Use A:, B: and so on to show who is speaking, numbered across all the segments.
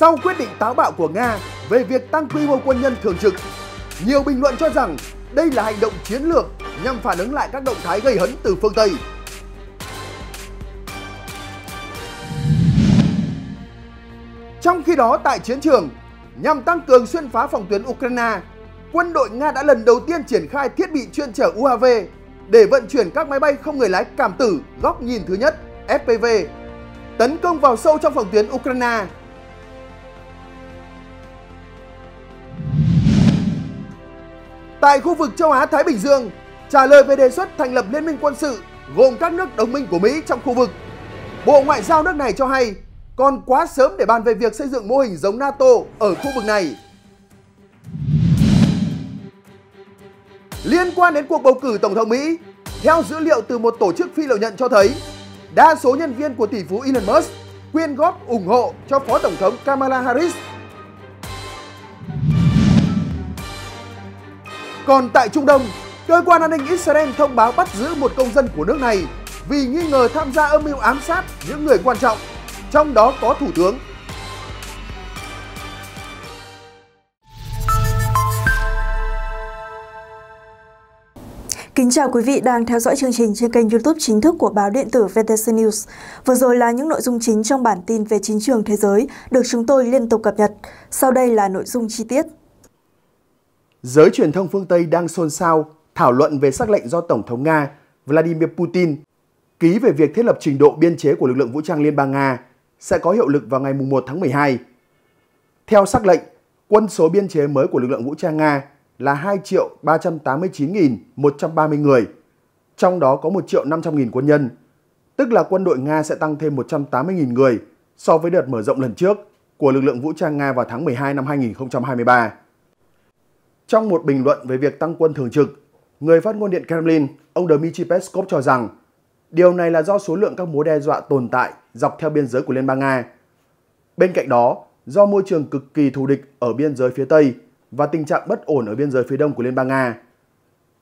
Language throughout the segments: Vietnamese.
A: sau quyết định táo bạo của Nga về việc tăng quy mô quân nhân thường trực. Nhiều bình luận cho rằng đây là hành động chiến lược nhằm phản ứng lại các động thái gây hấn từ phương Tây. Trong khi đó tại chiến trường, nhằm tăng cường xuyên phá phòng tuyến Ukraine, quân đội Nga đã lần đầu tiên triển khai thiết bị chuyên chở UAV để vận chuyển các máy bay không người lái cảm tử góc nhìn thứ nhất FPV tấn công vào sâu trong phòng tuyến Ukraine tại khu vực châu Á Thái Bình Dương trả lời về đề xuất thành lập liên minh quân sự gồm các nước đồng minh của Mỹ trong khu vực. Bộ Ngoại giao nước này cho hay còn quá sớm để bàn về việc xây dựng mô hình giống NATO ở khu vực này. Liên quan đến cuộc bầu cử Tổng thống Mỹ, theo dữ liệu từ một tổ chức phi lợi nhận cho thấy, đa số nhân viên của tỷ phú Elon Musk quyên góp ủng hộ cho Phó Tổng thống Kamala Harris Còn tại Trung Đông, cơ quan an ninh Israel thông báo bắt giữ một công dân của nước này vì nghi ngờ tham gia âm mưu ám sát những người quan trọng, trong đó có thủ tướng.
B: Kính chào quý vị đang theo dõi chương trình trên kênh youtube chính thức của báo điện tử VTC News. Vừa rồi là những nội dung chính trong bản tin về chính trường thế giới được chúng tôi liên tục cập nhật. Sau đây là nội dung chi tiết
A: giới truyền thông phương Tây đang xôn xao thảo luận về sắc lệnh do Tổng thống Nga Vladimir Putin ký về việc thiết lập trình độ biên chế của lực lượng vũ trang Liên bang Nga sẽ có hiệu lực vào ngày 1 tháng 12. Theo sắc lệnh, quân số biên chế mới của lực lượng vũ trang Nga là 2 389.130 người, trong đó có 1 500.000 quân nhân, tức là quân đội Nga sẽ tăng thêm 180.000 người so với đợt mở rộng lần trước của lực lượng vũ trang Nga vào tháng 12 năm 2023. Trong một bình luận về việc tăng quân thường trực, người phát ngôn điện Kremlin, ông Dmitry Peskov cho rằng điều này là do số lượng các mối đe dọa tồn tại dọc theo biên giới của Liên bang Nga. Bên cạnh đó, do môi trường cực kỳ thù địch ở biên giới phía Tây và tình trạng bất ổn ở biên giới phía Đông của Liên bang Nga.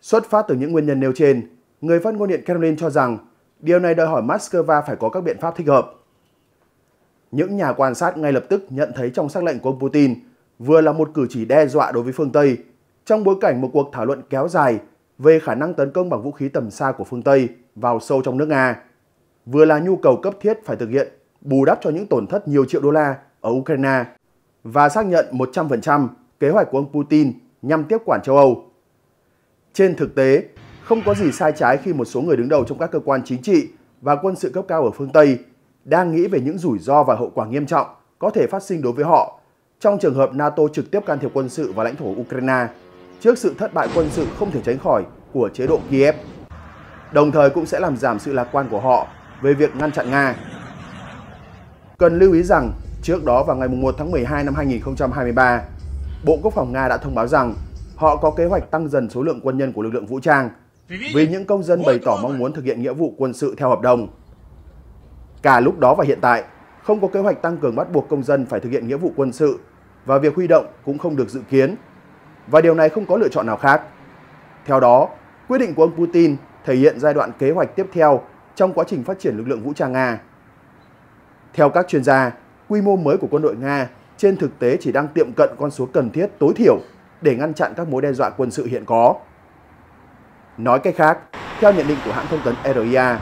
A: Xuất phát từ những nguyên nhân nêu trên, người phát ngôn điện Kremlin cho rằng điều này đòi hỏi Moscow phải có các biện pháp thích hợp. Những nhà quan sát ngay lập tức nhận thấy trong sắc lệnh của ông Putin vừa là một cử chỉ đe dọa đối với phương Tây, trong bối cảnh một cuộc thảo luận kéo dài về khả năng tấn công bằng vũ khí tầm xa của phương Tây vào sâu trong nước Nga, vừa là nhu cầu cấp thiết phải thực hiện bù đắp cho những tổn thất nhiều triệu đô la ở Ukraine và xác nhận 100% kế hoạch của ông Putin nhằm tiếp quản châu Âu. Trên thực tế, không có gì sai trái khi một số người đứng đầu trong các cơ quan chính trị và quân sự cấp cao ở phương Tây đang nghĩ về những rủi ro và hậu quả nghiêm trọng có thể phát sinh đối với họ trong trường hợp NATO trực tiếp can thiệp quân sự vào lãnh thổ Ukraine trước sự thất bại quân sự không thể tránh khỏi của chế độ Kiev, đồng thời cũng sẽ làm giảm sự lạc quan của họ về việc ngăn chặn Nga. Cần lưu ý rằng, trước đó vào ngày 1 tháng 12 năm 2023, Bộ Quốc phòng Nga đã thông báo rằng họ có kế hoạch tăng dần số lượng quân nhân của lực lượng vũ trang vì những công dân bày tỏ mong muốn thực hiện nghĩa vụ quân sự theo hợp đồng. Cả lúc đó và hiện tại, không có kế hoạch tăng cường bắt buộc công dân phải thực hiện nghĩa vụ quân sự và việc huy động cũng không được dự kiến và điều này không có lựa chọn nào khác. Theo đó, quyết định của ông Putin thể hiện giai đoạn kế hoạch tiếp theo trong quá trình phát triển lực lượng vũ trang Nga. Theo các chuyên gia, quy mô mới của quân đội Nga trên thực tế chỉ đang tiệm cận con số cần thiết tối thiểu để ngăn chặn các mối đe dọa quân sự hiện có. Nói cách khác, theo nhận định của hãng thông tấn RIA,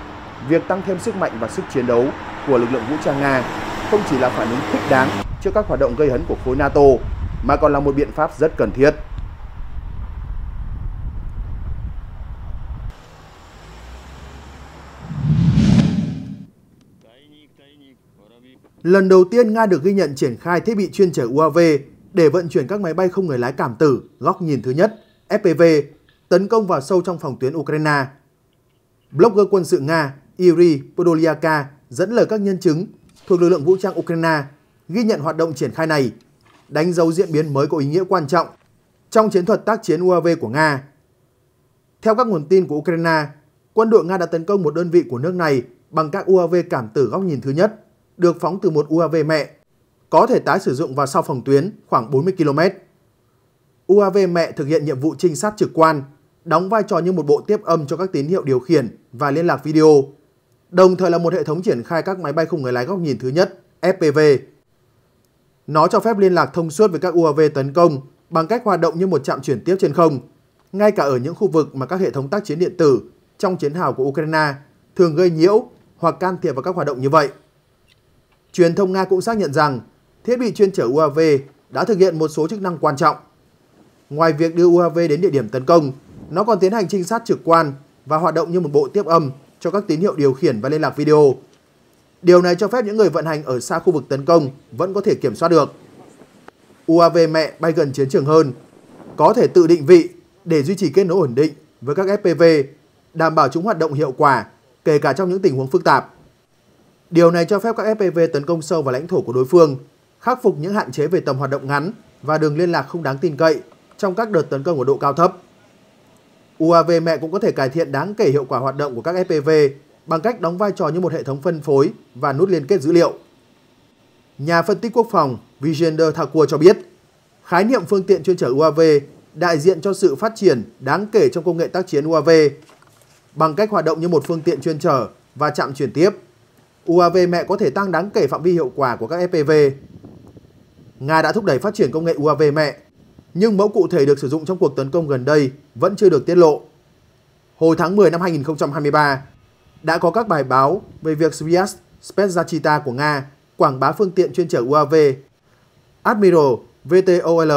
A: việc tăng thêm sức mạnh và sức chiến đấu của lực lượng vũ trang Nga không chỉ là phản ứng thích đáng trước các hoạt động gây hấn của khối NATO, mà còn là một biện pháp rất cần thiết. Lần đầu tiên Nga được ghi nhận triển khai thiết bị chuyên chở UAV để vận chuyển các máy bay không người lái cảm tử góc nhìn thứ nhất, FPV, tấn công vào sâu trong phòng tuyến Ukraine. Blogger quân sự Nga Iri Podolyaka dẫn lời các nhân chứng thuộc lực lượng vũ trang Ukraine ghi nhận hoạt động triển khai này, đánh dấu diễn biến mới có ý nghĩa quan trọng trong chiến thuật tác chiến UAV của Nga. Theo các nguồn tin của Ukraine, quân đội Nga đã tấn công một đơn vị của nước này bằng các UAV cảm tử góc nhìn thứ nhất được phóng từ một UAV mẹ, có thể tái sử dụng vào sau phòng tuyến khoảng 40 km. UAV mẹ thực hiện nhiệm vụ trinh sát trực quan, đóng vai trò như một bộ tiếp âm cho các tín hiệu điều khiển và liên lạc video, đồng thời là một hệ thống triển khai các máy bay không người lái góc nhìn thứ nhất, FPV. Nó cho phép liên lạc thông suốt với các UAV tấn công bằng cách hoạt động như một trạm chuyển tiếp trên không, ngay cả ở những khu vực mà các hệ thống tác chiến điện tử trong chiến hào của Ukraine thường gây nhiễu hoặc can thiệp vào các hoạt động như vậy. Truyền thông Nga cũng xác nhận rằng thiết bị chuyên chở UAV đã thực hiện một số chức năng quan trọng. Ngoài việc đưa UAV đến địa điểm tấn công, nó còn tiến hành trinh sát trực quan và hoạt động như một bộ tiếp âm cho các tín hiệu điều khiển và liên lạc video. Điều này cho phép những người vận hành ở xa khu vực tấn công vẫn có thể kiểm soát được. UAV mẹ bay gần chiến trường hơn, có thể tự định vị để duy trì kết nối ổn định với các FPV, đảm bảo chúng hoạt động hiệu quả kể cả trong những tình huống phức tạp. Điều này cho phép các FPV tấn công sâu vào lãnh thổ của đối phương, khắc phục những hạn chế về tầm hoạt động ngắn và đường liên lạc không đáng tin cậy trong các đợt tấn công ở độ cao thấp. UAV mẹ cũng có thể cải thiện đáng kể hiệu quả hoạt động của các FPV bằng cách đóng vai trò như một hệ thống phân phối và nút liên kết dữ liệu. Nhà phân tích quốc phòng Vijender Thakur cho biết, khái niệm phương tiện chuyên trở UAV đại diện cho sự phát triển đáng kể trong công nghệ tác chiến UAV bằng cách hoạt động như một phương tiện chuyên trở và chạm chuyển tiếp UAV mẹ có thể tăng đáng kể phạm vi hiệu quả của các FPV. Nga đã thúc đẩy phát triển công nghệ UAV mẹ, nhưng mẫu cụ thể được sử dụng trong cuộc tấn công gần đây vẫn chưa được tiết lộ. Hồi tháng 10 năm 2023, đã có các bài báo về việc Svias Spetsnazchita của Nga quảng bá phương tiện chuyên chở UAV Admiral VTOL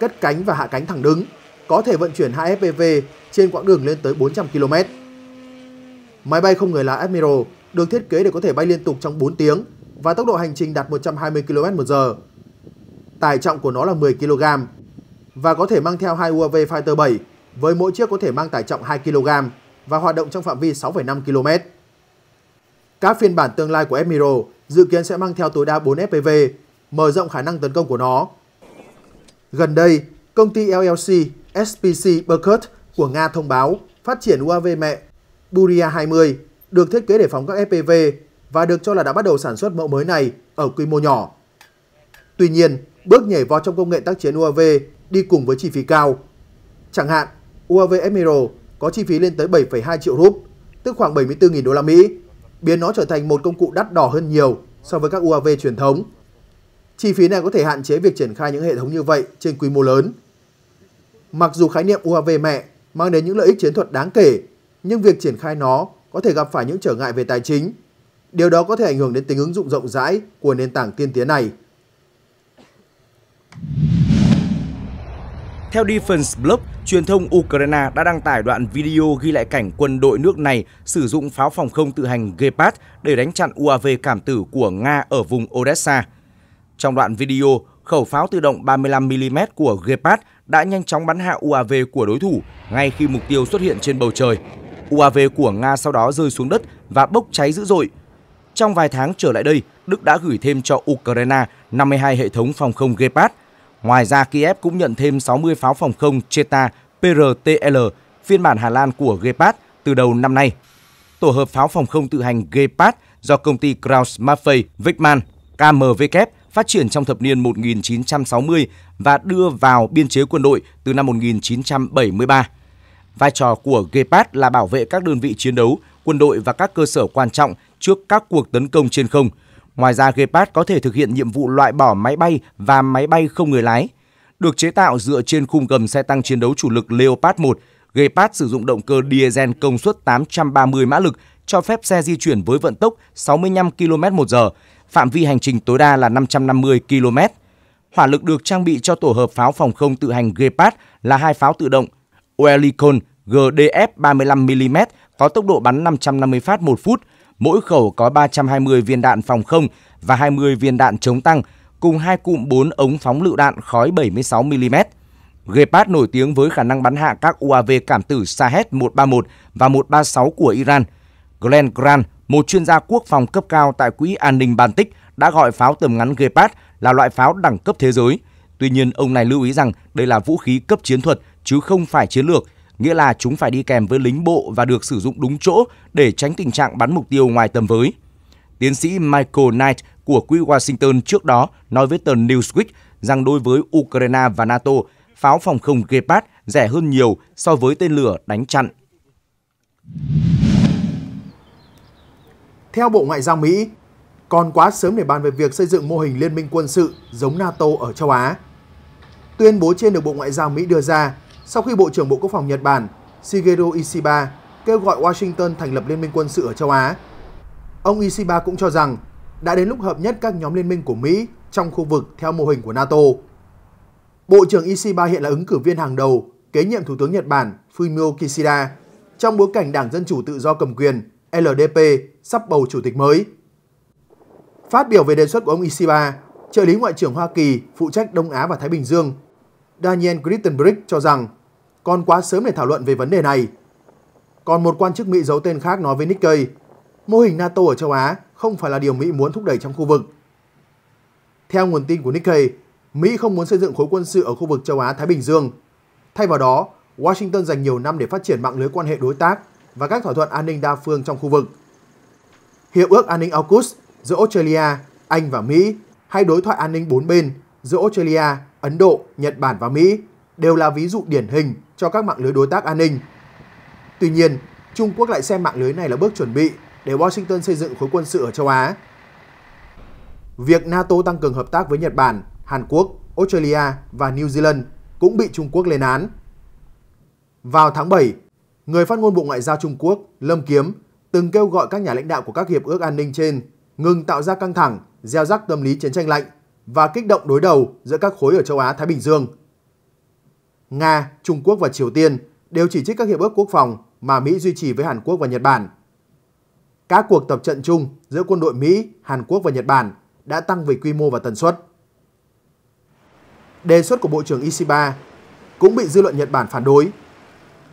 A: cất cánh và hạ cánh thẳng đứng, có thể vận chuyển hai FPV trên quãng đường lên tới 400 km. Máy bay không người lái Admiral được thiết kế để có thể bay liên tục trong 4 tiếng và tốc độ hành trình đạt 120 km/h. Tải trọng của nó là 10 kg và có thể mang theo hai UAV Fighter 7 với mỗi chiếc có thể mang tải trọng 2 kg và hoạt động trong phạm vi 6,5 km. Các phiên bản tương lai của Admiral dự kiến sẽ mang theo tối đa 4 FPV, mở rộng khả năng tấn công của nó. Gần đây, công ty LLC SPC Berkut của Nga thông báo phát triển UAV mẹ Buria 20 được thiết kế để phóng các FPV và được cho là đã bắt đầu sản xuất mẫu mới này ở quy mô nhỏ. Tuy nhiên, bước nhảy vọt trong công nghệ tác chiến UAV đi cùng với chi phí cao. Chẳng hạn, UAV Admiral có chi phí lên tới 7,2 triệu rúp, tức khoảng 74.000 đô la Mỹ, biến nó trở thành một công cụ đắt đỏ hơn nhiều so với các UAV truyền thống. Chi phí này có thể hạn chế việc triển khai những hệ thống như vậy trên quy mô lớn. Mặc dù khái niệm UAV mẹ mang đến những lợi ích chiến thuật đáng kể, nhưng việc triển khai nó có thể gặp phải những trở ngại về tài chính. Điều đó có thể ảnh hưởng đến tính ứng dụng rộng rãi của nền tảng tiên tiến này.
C: Theo Defense Blog, truyền thông Ukraine đã đăng tải đoạn video ghi lại cảnh quân đội nước này sử dụng pháo phòng không tự hành Gepard để đánh chặn UAV cảm tử của Nga ở vùng Odessa. Trong đoạn video, khẩu pháo tự động 35mm của Gepard đã nhanh chóng bắn hạ UAV của đối thủ ngay khi mục tiêu xuất hiện trên bầu trời, UAV của Nga sau đó rơi xuống đất và bốc cháy dữ dội. Trong vài tháng trở lại đây, Đức đã gửi thêm cho Ukraine 52 hệ thống phòng không Gepard. Ngoài ra, Kiev cũng nhận thêm 60 pháo phòng không Cheta PRTL, phiên bản Hà Lan của Gepard từ đầu năm nay. Tổ hợp pháo phòng không tự hành Gepard do công ty kraus Maffei Wickman KMW phát triển trong thập niên 1960 và đưa vào biên chế quân đội từ năm 1973. Vai trò của Gepard là bảo vệ các đơn vị chiến đấu, quân đội và các cơ sở quan trọng trước các cuộc tấn công trên không. Ngoài ra, Gepard có thể thực hiện nhiệm vụ loại bỏ máy bay và máy bay không người lái. Được chế tạo dựa trên khung gầm xe tăng chiến đấu chủ lực Leopard 1, Gepard sử dụng động cơ diesel công suất 830 mã lực cho phép xe di chuyển với vận tốc 65 km h phạm vi hành trình tối đa là 550 km. Hỏa lực được trang bị cho tổ hợp pháo phòng không tự hành Gepard là hai pháo tự động Oerlikon GDF 35mm có tốc độ bắn 550 phát một phút, mỗi khẩu có 320 viên đạn phòng không và 20 viên đạn chống tăng, cùng hai cụm 4 ống phóng lựu đạn khói 76mm. Gepard nổi tiếng với khả năng bắn hạ các UAV cảm tử Shahed-131 và 136 của Iran. Glenn Grant, một chuyên gia quốc phòng cấp cao tại Quỹ An ninh Baltic, đã gọi pháo tầm ngắn Gepard là loại pháo đẳng cấp thế giới. Tuy nhiên, ông này lưu ý rằng đây là vũ khí cấp chiến thuật, chứ không phải chiến lược, nghĩa là chúng phải đi kèm với lính bộ và được sử dụng đúng chỗ để tránh tình trạng bắn mục tiêu ngoài tầm với. Tiến sĩ Michael Knight của Quỹ Washington trước đó nói với tờ Newsweek rằng đối với Ukraine và NATO, pháo phòng không Gepard rẻ hơn nhiều so với tên lửa đánh chặn.
A: Theo Bộ Ngoại giao Mỹ, còn quá sớm để bàn về việc xây dựng mô hình liên minh quân sự giống NATO ở châu Á. Tuyên bố trên được Bộ Ngoại giao Mỹ đưa ra sau khi Bộ trưởng Bộ Quốc phòng Nhật Bản Shigeru Ishiba kêu gọi Washington thành lập liên minh quân sự ở châu Á. Ông Ishiba cũng cho rằng đã đến lúc hợp nhất các nhóm liên minh của Mỹ trong khu vực theo mô hình của NATO. Bộ trưởng Ishiba hiện là ứng cử viên hàng đầu kế nhiệm Thủ tướng Nhật Bản Fumio Kishida trong bối cảnh Đảng Dân Chủ Tự Do cầm quyền LDP sắp bầu chủ tịch mới. Phát biểu về đề xuất của ông Ishiba, trợ lý Ngoại trưởng Hoa Kỳ phụ trách Đông Á và Thái Bình Dương Daniel Crittenbrick cho rằng còn quá sớm để thảo luận về vấn đề này. Còn một quan chức Mỹ giấu tên khác nói với Nikkei, mô hình NATO ở châu Á không phải là điều Mỹ muốn thúc đẩy trong khu vực. Theo nguồn tin của Nikkei, Mỹ không muốn xây dựng khối quân sự ở khu vực châu Á-Thái Bình Dương. Thay vào đó, Washington dành nhiều năm để phát triển mạng lưới quan hệ đối tác và các thỏa thuận an ninh đa phương trong khu vực. Hiệp ước an ninh AUKUS giữa Australia, Anh và Mỹ hay đối thoại an ninh bốn bên giữa Australia, Ấn Độ, Nhật Bản và Mỹ đều là ví dụ điển hình cho các mạng lưới đối tác an ninh. Tuy nhiên, Trung Quốc lại xem mạng lưới này là bước chuẩn bị để Washington xây dựng khối quân sự ở châu Á. Việc NATO tăng cường hợp tác với Nhật Bản, Hàn Quốc, Australia và New Zealand cũng bị Trung Quốc lên án. Vào tháng 7, người phát ngôn Bộ Ngoại giao Trung Quốc Lâm Kiếm từng kêu gọi các nhà lãnh đạo của các hiệp ước an ninh trên ngừng tạo ra căng thẳng, gieo rắc tâm lý chiến tranh lạnh và kích động đối đầu giữa các khối ở châu Á Thái Bình Dương – Nga, Trung Quốc và Triều Tiên đều chỉ trích các hiệp ước quốc phòng mà Mỹ duy trì với Hàn Quốc và Nhật Bản. Các cuộc tập trận chung giữa quân đội Mỹ, Hàn Quốc và Nhật Bản đã tăng về quy mô và tần suất. Đề xuất của Bộ trưởng Ishiba cũng bị dư luận Nhật Bản phản đối.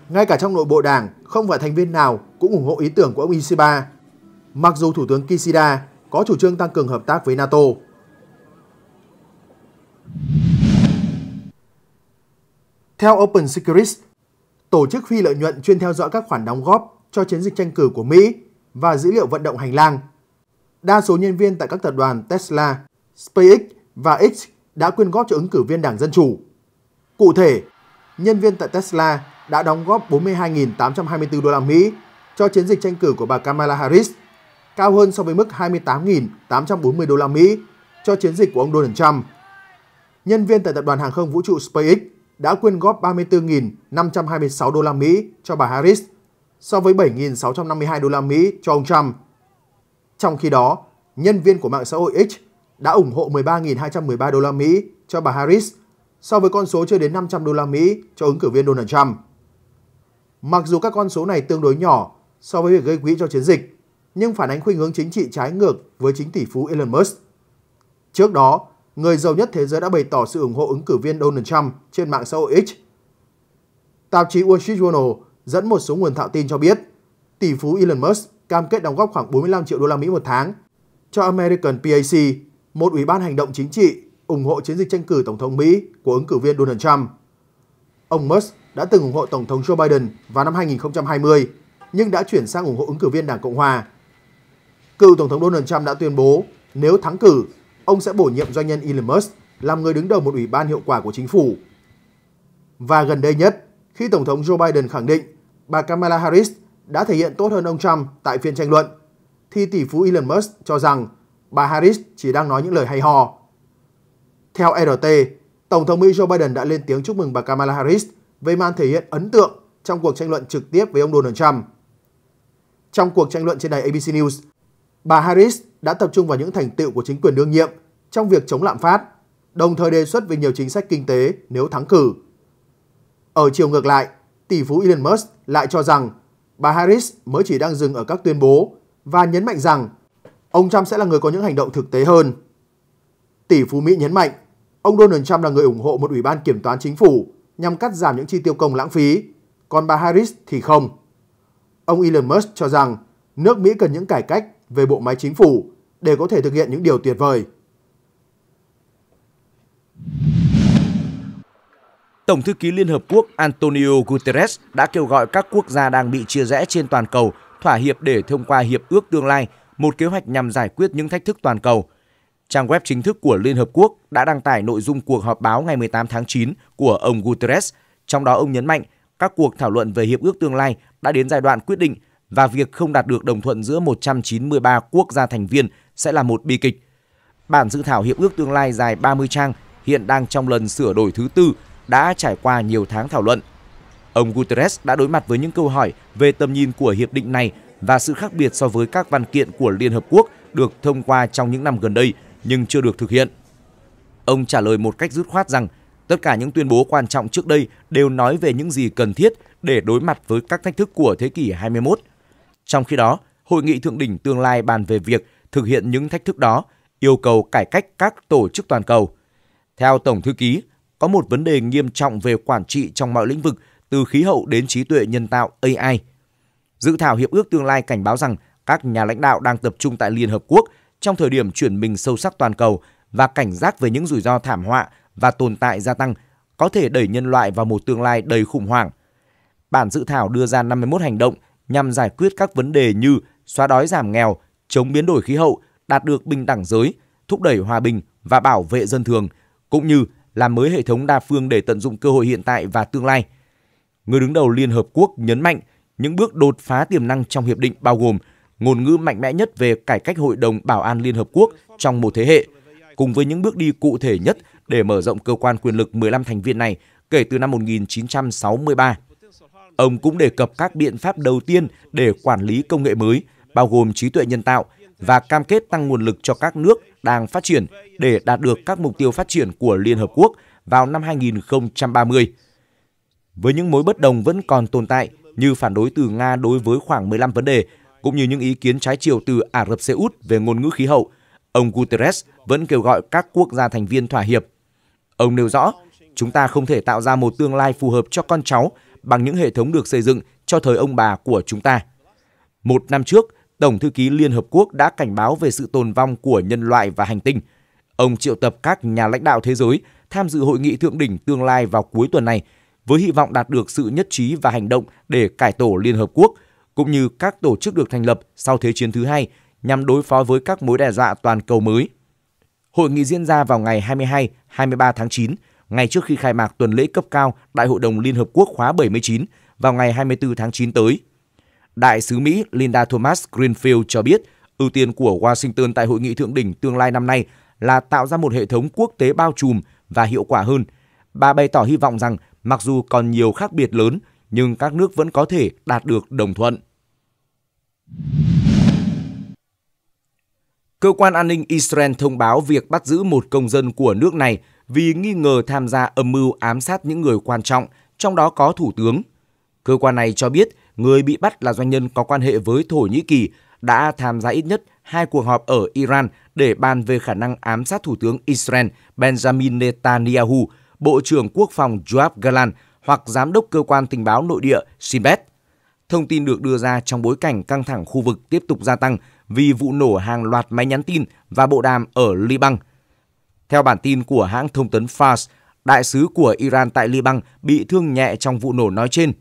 A: Ngay cả trong nội bộ đảng, không phải thành viên nào cũng ủng hộ ý tưởng của ông Ishiba, mặc dù Thủ tướng Kishida có chủ trương tăng cường hợp tác với NATO. Theo Open Securities, tổ chức phi lợi nhuận chuyên theo dõi các khoản đóng góp cho chiến dịch tranh cử của Mỹ và dữ liệu vận động hành lang. Đa số nhân viên tại các tập đoàn Tesla, SpaceX và X đã quyên góp cho ứng cử viên Đảng Dân Chủ. Cụ thể, nhân viên tại Tesla đã đóng góp 42.824 đô la Mỹ cho chiến dịch tranh cử của bà Kamala Harris, cao hơn so với mức 28.840 đô la Mỹ cho chiến dịch của ông Donald Trump. Nhân viên tại tập đoàn hàng không vũ trụ SpaceX đã quyên góp 34.526 đô la Mỹ cho bà Harris so với 7.652 đô la Mỹ cho ông Trump. Trong khi đó, nhân viên của mạng xã hội X đã ủng hộ 13.213 đô la Mỹ cho bà Harris so với con số chưa đến 500 đô la Mỹ cho ứng cử viên Donald Trump. Mặc dù các con số này tương đối nhỏ so với việc gây quỹ cho chiến dịch, nhưng phản ánh khuynh hướng chính trị trái ngược với chính tỷ phú Elon Musk. Trước đó, người giàu nhất thế giới đã bày tỏ sự ủng hộ ứng cử viên Donald Trump trên mạng xã hội X. Tạp chí Wall Street Journal dẫn một số nguồn thạo tin cho biết, tỷ phú Elon Musk cam kết đóng góp khoảng 45 triệu đô la Mỹ một tháng cho American PAC, một ủy ban hành động chính trị ủng hộ chiến dịch tranh cử tổng thống Mỹ của ứng cử viên Donald Trump. Ông Musk đã từng ủng hộ tổng thống Joe Biden vào năm 2020 nhưng đã chuyển sang ủng hộ ứng cử viên Đảng Cộng hòa. Cựu tổng thống Donald Trump đã tuyên bố nếu thắng cử ông sẽ bổ nhiệm doanh nhân Elon Musk làm người đứng đầu một ủy ban hiệu quả của chính phủ. Và gần đây nhất, khi Tổng thống Joe Biden khẳng định bà Kamala Harris đã thể hiện tốt hơn ông Trump tại phiên tranh luận, thì tỷ phú Elon Musk cho rằng bà Harris chỉ đang nói những lời hay ho. Theo RT, Tổng thống Mỹ Joe Biden đã lên tiếng chúc mừng bà Kamala Harris về màn thể hiện ấn tượng trong cuộc tranh luận trực tiếp với ông Donald Trump. Trong cuộc tranh luận trên đài ABC News, Bà Harris đã tập trung vào những thành tựu của chính quyền đương nhiệm trong việc chống lạm phát, đồng thời đề xuất về nhiều chính sách kinh tế nếu thắng cử. Ở chiều ngược lại, tỷ phú Elon Musk lại cho rằng bà Harris mới chỉ đang dừng ở các tuyên bố và nhấn mạnh rằng ông Trump sẽ là người có những hành động thực tế hơn. Tỷ phú Mỹ nhấn mạnh ông Donald Trump là người ủng hộ một ủy ban kiểm toán chính phủ nhằm cắt giảm những chi tiêu công lãng phí, còn bà Harris thì không. Ông Elon Musk cho rằng nước Mỹ cần những cải cách về bộ máy chính phủ để có thể thực hiện những điều tuyệt vời.
C: Tổng thư ký Liên Hợp Quốc Antonio Guterres đã kêu gọi các quốc gia đang bị chia rẽ trên toàn cầu thỏa hiệp để thông qua Hiệp ước Tương lai, một kế hoạch nhằm giải quyết những thách thức toàn cầu. Trang web chính thức của Liên Hợp Quốc đã đăng tải nội dung cuộc họp báo ngày 18 tháng 9 của ông Guterres, trong đó ông nhấn mạnh các cuộc thảo luận về Hiệp ước Tương lai đã đến giai đoạn quyết định và việc không đạt được đồng thuận giữa 193 quốc gia thành viên sẽ là một bi kịch. Bản dự thảo hiệp ước tương lai dài 30 trang hiện đang trong lần sửa đổi thứ tư đã trải qua nhiều tháng thảo luận. Ông Guterres đã đối mặt với những câu hỏi về tầm nhìn của hiệp định này và sự khác biệt so với các văn kiện của Liên Hợp Quốc được thông qua trong những năm gần đây nhưng chưa được thực hiện. Ông trả lời một cách dứt khoát rằng tất cả những tuyên bố quan trọng trước đây đều nói về những gì cần thiết để đối mặt với các thách thức của thế kỷ 21 trong khi đó, Hội nghị Thượng đỉnh tương lai bàn về việc thực hiện những thách thức đó, yêu cầu cải cách các tổ chức toàn cầu. Theo Tổng Thư ký, có một vấn đề nghiêm trọng về quản trị trong mọi lĩnh vực, từ khí hậu đến trí tuệ nhân tạo AI. Dự thảo Hiệp ước tương lai cảnh báo rằng các nhà lãnh đạo đang tập trung tại Liên Hợp Quốc trong thời điểm chuyển mình sâu sắc toàn cầu và cảnh giác về những rủi ro thảm họa và tồn tại gia tăng có thể đẩy nhân loại vào một tương lai đầy khủng hoảng. Bản dự thảo đưa ra 51 hành động nhằm giải quyết các vấn đề như xóa đói giảm nghèo, chống biến đổi khí hậu, đạt được bình đẳng giới, thúc đẩy hòa bình và bảo vệ dân thường, cũng như làm mới hệ thống đa phương để tận dụng cơ hội hiện tại và tương lai. Người đứng đầu Liên Hợp Quốc nhấn mạnh những bước đột phá tiềm năng trong hiệp định bao gồm ngôn ngữ mạnh mẽ nhất về cải cách Hội đồng Bảo an Liên Hợp Quốc trong một thế hệ, cùng với những bước đi cụ thể nhất để mở rộng cơ quan quyền lực 15 thành viên này kể từ năm 1963. Ông cũng đề cập các biện pháp đầu tiên để quản lý công nghệ mới, bao gồm trí tuệ nhân tạo và cam kết tăng nguồn lực cho các nước đang phát triển để đạt được các mục tiêu phát triển của Liên Hợp Quốc vào năm 2030. Với những mối bất đồng vẫn còn tồn tại như phản đối từ Nga đối với khoảng 15 vấn đề, cũng như những ý kiến trái chiều từ Ả Rập Xê Út về ngôn ngữ khí hậu, ông Guterres vẫn kêu gọi các quốc gia thành viên thỏa hiệp. Ông nêu rõ, chúng ta không thể tạo ra một tương lai phù hợp cho con cháu bằng những hệ thống được xây dựng cho thời ông bà của chúng ta. Một năm trước, Tổng thư ký Liên Hợp Quốc đã cảnh báo về sự tồn vong của nhân loại và hành tinh. Ông triệu tập các nhà lãnh đạo thế giới tham dự hội nghị thượng đỉnh tương lai vào cuối tuần này với hy vọng đạt được sự nhất trí và hành động để cải tổ Liên Hợp Quốc cũng như các tổ chức được thành lập sau Thế chiến thứ hai nhằm đối phó với các mối đe dọa toàn cầu mới. Hội nghị diễn ra vào ngày 22-23 tháng 9 ngay trước khi khai mạc tuần lễ cấp cao Đại hội đồng Liên Hợp Quốc khóa 79 vào ngày 24 tháng 9 tới. Đại sứ Mỹ Linda Thomas Greenfield cho biết, ưu tiên của Washington tại hội nghị thượng đỉnh tương lai năm nay là tạo ra một hệ thống quốc tế bao trùm và hiệu quả hơn. Bà bày tỏ hy vọng rằng mặc dù còn nhiều khác biệt lớn, nhưng các nước vẫn có thể đạt được đồng thuận. Cơ quan an ninh Israel thông báo việc bắt giữ một công dân của nước này vì nghi ngờ tham gia âm mưu ám sát những người quan trọng, trong đó có thủ tướng. Cơ quan này cho biết người bị bắt là doanh nhân có quan hệ với Thổ Nhĩ Kỳ đã tham gia ít nhất hai cuộc họp ở Iran để bàn về khả năng ám sát Thủ tướng Israel Benjamin Netanyahu, Bộ trưởng Quốc phòng Joab Galan hoặc Giám đốc Cơ quan Tình báo Nội địa Sinbet. Thông tin được đưa ra trong bối cảnh căng thẳng khu vực tiếp tục gia tăng vì vụ nổ hàng loạt máy nhắn tin và bộ đàm ở Liban. Theo bản tin của hãng thông tấn Fars, đại sứ của Iran tại Liban bị thương nhẹ trong vụ nổ nói trên.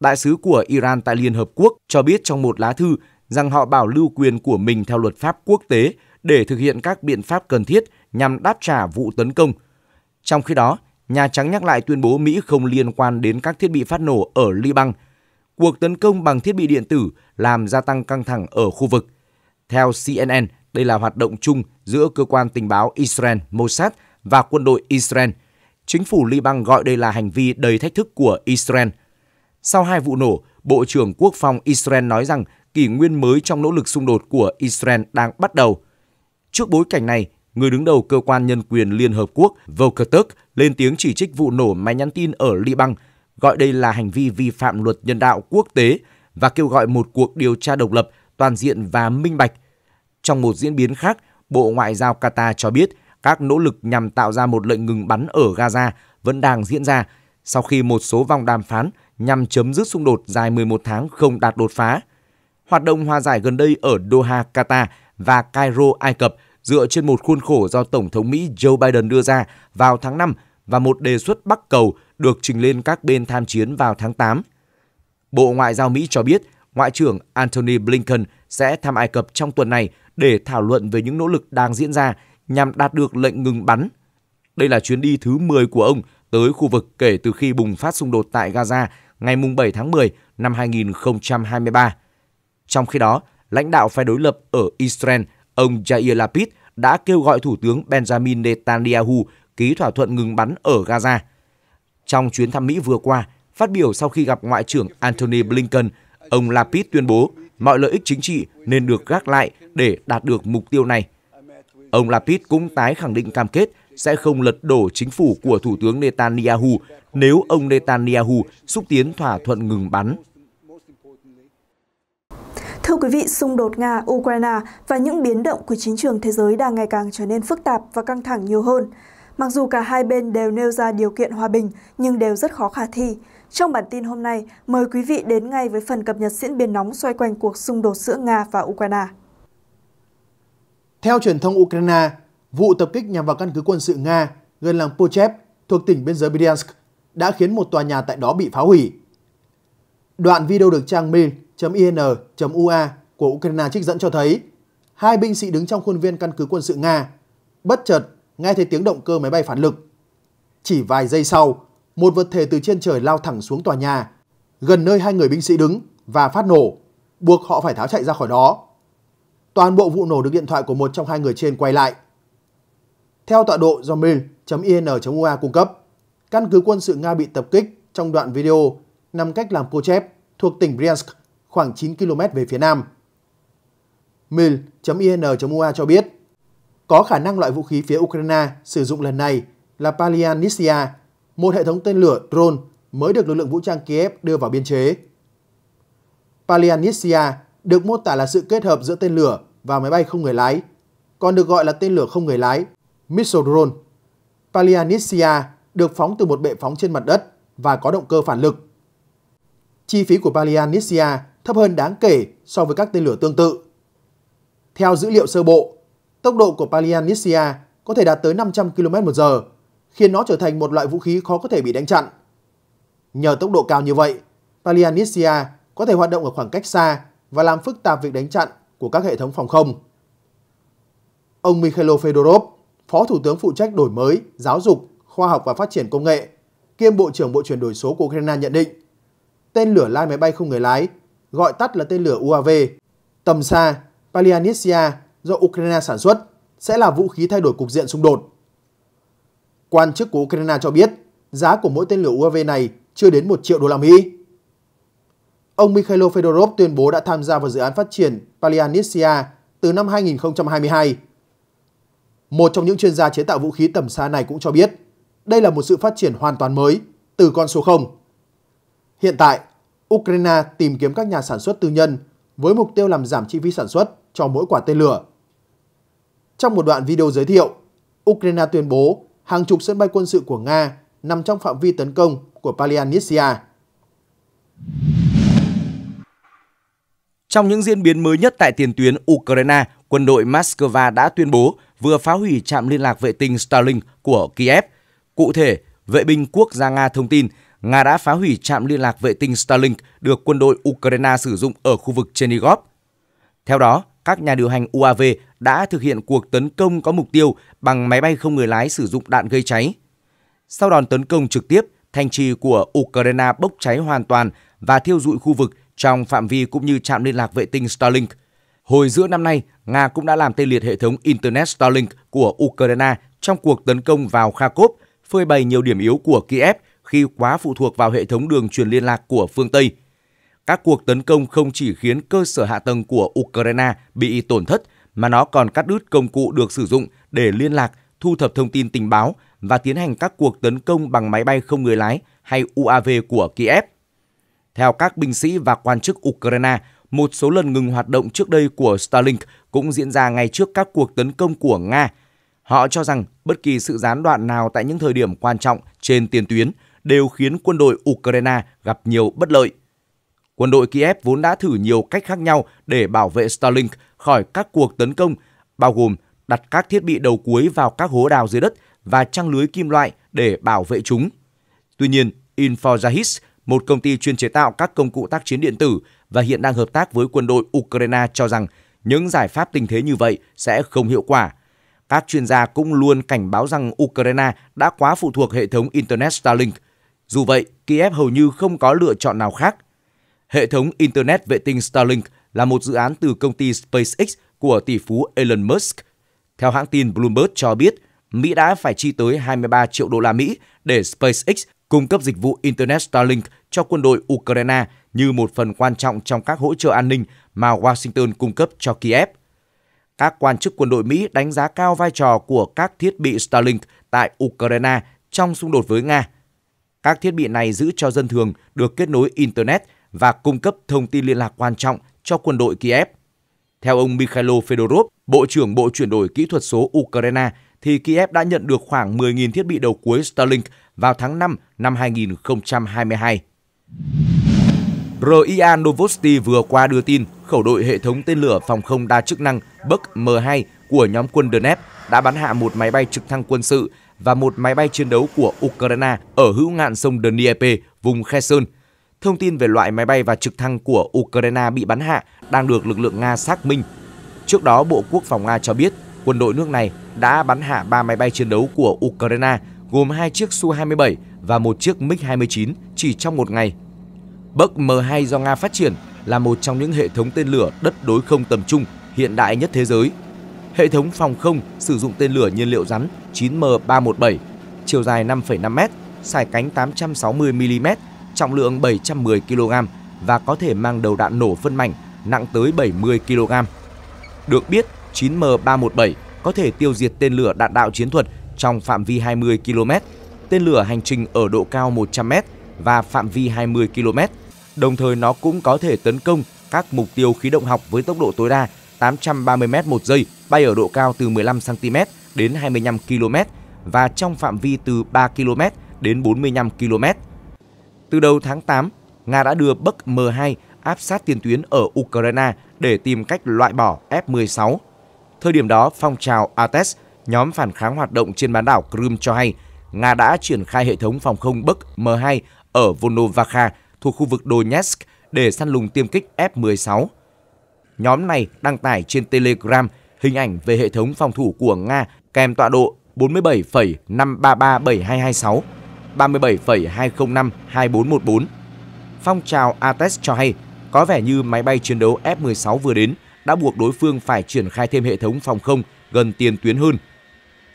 C: Đại sứ của Iran tại Liên Hợp Quốc cho biết trong một lá thư rằng họ bảo lưu quyền của mình theo luật pháp quốc tế để thực hiện các biện pháp cần thiết nhằm đáp trả vụ tấn công. Trong khi đó, Nhà Trắng nhắc lại tuyên bố Mỹ không liên quan đến các thiết bị phát nổ ở Liban. Cuộc tấn công bằng thiết bị điện tử làm gia tăng căng thẳng ở khu vực. Theo CNN, đây là hoạt động chung giữa cơ quan tình báo Israel Mossad và quân đội Israel. Chính phủ Liban gọi đây là hành vi đầy thách thức của Israel. Sau hai vụ nổ, Bộ trưởng Quốc phòng Israel nói rằng kỷ nguyên mới trong nỗ lực xung đột của Israel đang bắt đầu. Trước bối cảnh này, người đứng đầu cơ quan nhân quyền Liên Hợp Quốc Volker Turk lên tiếng chỉ trích vụ nổ máy nhắn tin ở Liban, gọi đây là hành vi vi phạm luật nhân đạo quốc tế và kêu gọi một cuộc điều tra độc lập, toàn diện và minh bạch – trong một diễn biến khác, Bộ Ngoại giao Qatar cho biết các nỗ lực nhằm tạo ra một lệnh ngừng bắn ở Gaza vẫn đang diễn ra sau khi một số vòng đàm phán nhằm chấm dứt xung đột dài 11 tháng không đạt đột phá. Hoạt động hòa giải gần đây ở Doha, Qatar và Cairo, Ai Cập dựa trên một khuôn khổ do Tổng thống Mỹ Joe Biden đưa ra vào tháng 5 và một đề xuất bắc cầu được trình lên các bên tham chiến vào tháng 8. Bộ Ngoại giao Mỹ cho biết Ngoại trưởng Antony Blinken sẽ thăm Ai Cập trong tuần này để thảo luận về những nỗ lực đang diễn ra nhằm đạt được lệnh ngừng bắn. Đây là chuyến đi thứ 10 của ông tới khu vực kể từ khi bùng phát xung đột tại Gaza ngày 7 tháng 10 năm 2023. Trong khi đó, lãnh đạo phe đối lập ở Israel, ông Yair Lapid đã kêu gọi Thủ tướng Benjamin Netanyahu ký thỏa thuận ngừng bắn ở Gaza. Trong chuyến thăm Mỹ vừa qua, phát biểu sau khi gặp Ngoại trưởng Antony Blinken, ông Lapid tuyên bố mọi lợi ích chính trị nên được gác lại để đạt được mục tiêu này. Ông Lapid cũng tái khẳng định cam kết sẽ không lật đổ chính phủ của Thủ tướng Netanyahu nếu ông Netanyahu xúc tiến thỏa thuận ngừng bắn.
B: Thưa quý vị, xung đột Nga-Ukraine và những biến động của chính trường thế giới đang ngày càng trở nên phức tạp và căng thẳng nhiều hơn. Mặc dù cả hai bên đều nêu ra điều kiện hòa bình, nhưng đều rất khó khả thi. Trong bản tin hôm nay, mời quý vị đến ngay với phần cập nhật diễn biến nóng xoay quanh cuộc xung đột giữa Nga và Ukraine.
A: Theo truyền thông Ukraine, vụ tập kích nhằm vào căn cứ quân sự Nga gần làng Pochev thuộc tỉnh biên giới Bryansk đã khiến một tòa nhà tại đó bị phá hủy. Đoạn video được trang mail.in.ua của Ukraine trích dẫn cho thấy hai binh sĩ đứng trong khuôn viên căn cứ quân sự Nga. Bất chợt, nghe thấy tiếng động cơ máy bay phản lực. Chỉ vài giây sau, một vật thể từ trên trời lao thẳng xuống tòa nhà, gần nơi hai người binh sĩ đứng và phát nổ, buộc họ phải tháo chạy ra khỏi đó. Toàn bộ vụ nổ được điện thoại của một trong hai người trên quay lại. Theo tọa độ do mail.in.ua cung cấp, căn cứ quân sự Nga bị tập kích trong đoạn video nằm cách làng Pochep thuộc tỉnh Bryansk khoảng 9 km về phía nam. Mil.in.ua cho biết, có khả năng loại vũ khí phía Ukraine sử dụng lần này là Palianisia một hệ thống tên lửa drone mới được lực lượng vũ trang Kiev đưa vào biên chế. Palianitsia được mô tả là sự kết hợp giữa tên lửa và máy bay không người lái, còn được gọi là tên lửa không người lái, missile drone. Palianitsia được phóng từ một bệ phóng trên mặt đất và có động cơ phản lực. Chi phí của Palianitsia thấp hơn đáng kể so với các tên lửa tương tự. Theo dữ liệu sơ bộ, tốc độ của Palianitsia có thể đạt tới 500 km/h khiến nó trở thành một loại vũ khí khó có thể bị đánh chặn. Nhờ tốc độ cao như vậy, Palianicia có thể hoạt động ở khoảng cách xa và làm phức tạp việc đánh chặn của các hệ thống phòng không. Ông Mikhailo Fedorov, Phó Thủ tướng phụ trách đổi mới, giáo dục, khoa học và phát triển công nghệ, kiêm Bộ trưởng Bộ chuyển đổi số của Ukraine nhận định, tên lửa lai máy bay không người lái, gọi tắt là tên lửa UAV, tầm xa, Palianicia do Ukraine sản xuất, sẽ là vũ khí thay đổi cục diện xung đột Quan chức của Ukraine cho biết giá của mỗi tên lửa UAV này chưa đến 1 triệu đô la Mỹ. Ông Mikhailo Fedorov tuyên bố đã tham gia vào dự án phát triển Palianitsia từ năm 2022. Một trong những chuyên gia chế tạo vũ khí tầm xa này cũng cho biết đây là một sự phát triển hoàn toàn mới, từ con số 0. Hiện tại, Ukraine tìm kiếm các nhà sản xuất tư nhân với mục tiêu làm giảm chi phí sản xuất cho mỗi quả tên lửa. Trong một đoạn video giới thiệu, Ukraine tuyên bố hàng chục sân bay quân sự của Nga nằm trong phạm vi tấn công của Palianitsia.
C: Trong những diễn biến mới nhất tại tiền tuyến Ukraine, quân đội Moscow đã tuyên bố vừa phá hủy trạm liên lạc vệ tinh Starlink của Kiev. Cụ thể, vệ binh quốc gia Nga thông tin Nga đã phá hủy trạm liên lạc vệ tinh Starlink được quân đội Ukraine sử dụng ở khu vực Chernigov. Theo đó, các nhà điều hành UAV đã thực hiện cuộc tấn công có mục tiêu bằng máy bay không người lái sử dụng đạn gây cháy. Sau đòn tấn công trực tiếp, thành trì của Ukraine bốc cháy hoàn toàn và thiêu dụi khu vực trong phạm vi cũng như trạm liên lạc vệ tinh Starlink. Hồi giữa năm nay, Nga cũng đã làm tê liệt hệ thống Internet Starlink của Ukraine trong cuộc tấn công vào Kharkov, phơi bày nhiều điểm yếu của Kiev khi quá phụ thuộc vào hệ thống đường truyền liên lạc của phương Tây – các cuộc tấn công không chỉ khiến cơ sở hạ tầng của Ukraine bị tổn thất, mà nó còn cắt đứt công cụ được sử dụng để liên lạc, thu thập thông tin tình báo và tiến hành các cuộc tấn công bằng máy bay không người lái hay UAV của Kiev. Theo các binh sĩ và quan chức Ukraine, một số lần ngừng hoạt động trước đây của Starlink cũng diễn ra ngay trước các cuộc tấn công của Nga. Họ cho rằng bất kỳ sự gián đoạn nào tại những thời điểm quan trọng trên tiền tuyến đều khiến quân đội Ukraine gặp nhiều bất lợi. Quân đội Kiev vốn đã thử nhiều cách khác nhau để bảo vệ Starlink khỏi các cuộc tấn công, bao gồm đặt các thiết bị đầu cuối vào các hố đào dưới đất và trang lưới kim loại để bảo vệ chúng. Tuy nhiên, Infojahis, một công ty chuyên chế tạo các công cụ tác chiến điện tử và hiện đang hợp tác với quân đội Ukraine cho rằng những giải pháp tình thế như vậy sẽ không hiệu quả. Các chuyên gia cũng luôn cảnh báo rằng Ukraine đã quá phụ thuộc hệ thống Internet Starlink. Dù vậy, Kiev hầu như không có lựa chọn nào khác – Hệ thống Internet vệ tinh Starlink là một dự án từ công ty SpaceX của tỷ phú Elon Musk. Theo hãng tin Bloomberg cho biết, Mỹ đã phải chi tới 23 triệu đô la Mỹ để SpaceX cung cấp dịch vụ Internet Starlink cho quân đội Ukraine như một phần quan trọng trong các hỗ trợ an ninh mà Washington cung cấp cho Kiev. Các quan chức quân đội Mỹ đánh giá cao vai trò của các thiết bị Starlink tại Ukraine trong xung đột với Nga. Các thiết bị này giữ cho dân thường được kết nối Internet – và cung cấp thông tin liên lạc quan trọng cho quân đội Kiev. Theo ông Mikhailo Fedorov, Bộ trưởng Bộ chuyển đổi kỹ thuật số Ukraine, thì Kiev đã nhận được khoảng 10.000 thiết bị đầu cuối Starlink vào tháng 5 năm 2022. RIA Novosti vừa qua đưa tin khẩu đội hệ thống tên lửa phòng không đa chức năng Buk M2 của nhóm quân Donetsk đã bắn hạ một máy bay trực thăng quân sự và một máy bay chiến đấu của Ukraine ở hữu ngạn sông Dnieper, vùng Kherson, Thông tin về loại máy bay và trực thăng của Ukraine bị bắn hạ đang được lực lượng Nga xác minh. Trước đó, Bộ Quốc phòng Nga cho biết quân đội nước này đã bắn hạ 3 máy bay chiến đấu của Ukraine gồm 2 chiếc Su-27 và một chiếc MiG-29 chỉ trong một ngày. Bậc M2 do Nga phát triển là một trong những hệ thống tên lửa đất đối không tầm trung hiện đại nhất thế giới. Hệ thống phòng không sử dụng tên lửa nhiên liệu rắn 9M317, chiều dài 5,5m, sải cánh 860mm trọng lượng 710 kg và có thể mang đầu đạn nổ phân mảnh nặng tới 70 kg. Được biết, 9M317 có thể tiêu diệt tên lửa đạn đạo chiến thuật trong phạm vi 20 km, tên lửa hành trình ở độ cao 100m và phạm vi 20 km. Đồng thời nó cũng có thể tấn công các mục tiêu khí động học với tốc độ tối đa 830m một giây, bay ở độ cao từ 15cm đến 25 km và trong phạm vi từ 3 km đến 45 km. Từ đầu tháng 8, Nga đã đưa Bắc M2 áp sát tiền tuyến ở Ukraine để tìm cách loại bỏ F-16. Thời điểm đó, phong trào Ates, nhóm phản kháng hoạt động trên bán đảo Crimea cho hay Nga đã triển khai hệ thống phòng không Bắc M2 ở Volnovakha thuộc khu vực Donetsk để săn lùng tiêm kích F-16. Nhóm này đăng tải trên Telegram hình ảnh về hệ thống phòng thủ của Nga kèm tọa độ 47,5337226 37,205 2414. Phong trào ATEX cho hay, có vẻ như máy bay chiến đấu F-16 vừa đến đã buộc đối phương phải triển khai thêm hệ thống phòng không gần tiền tuyến hơn.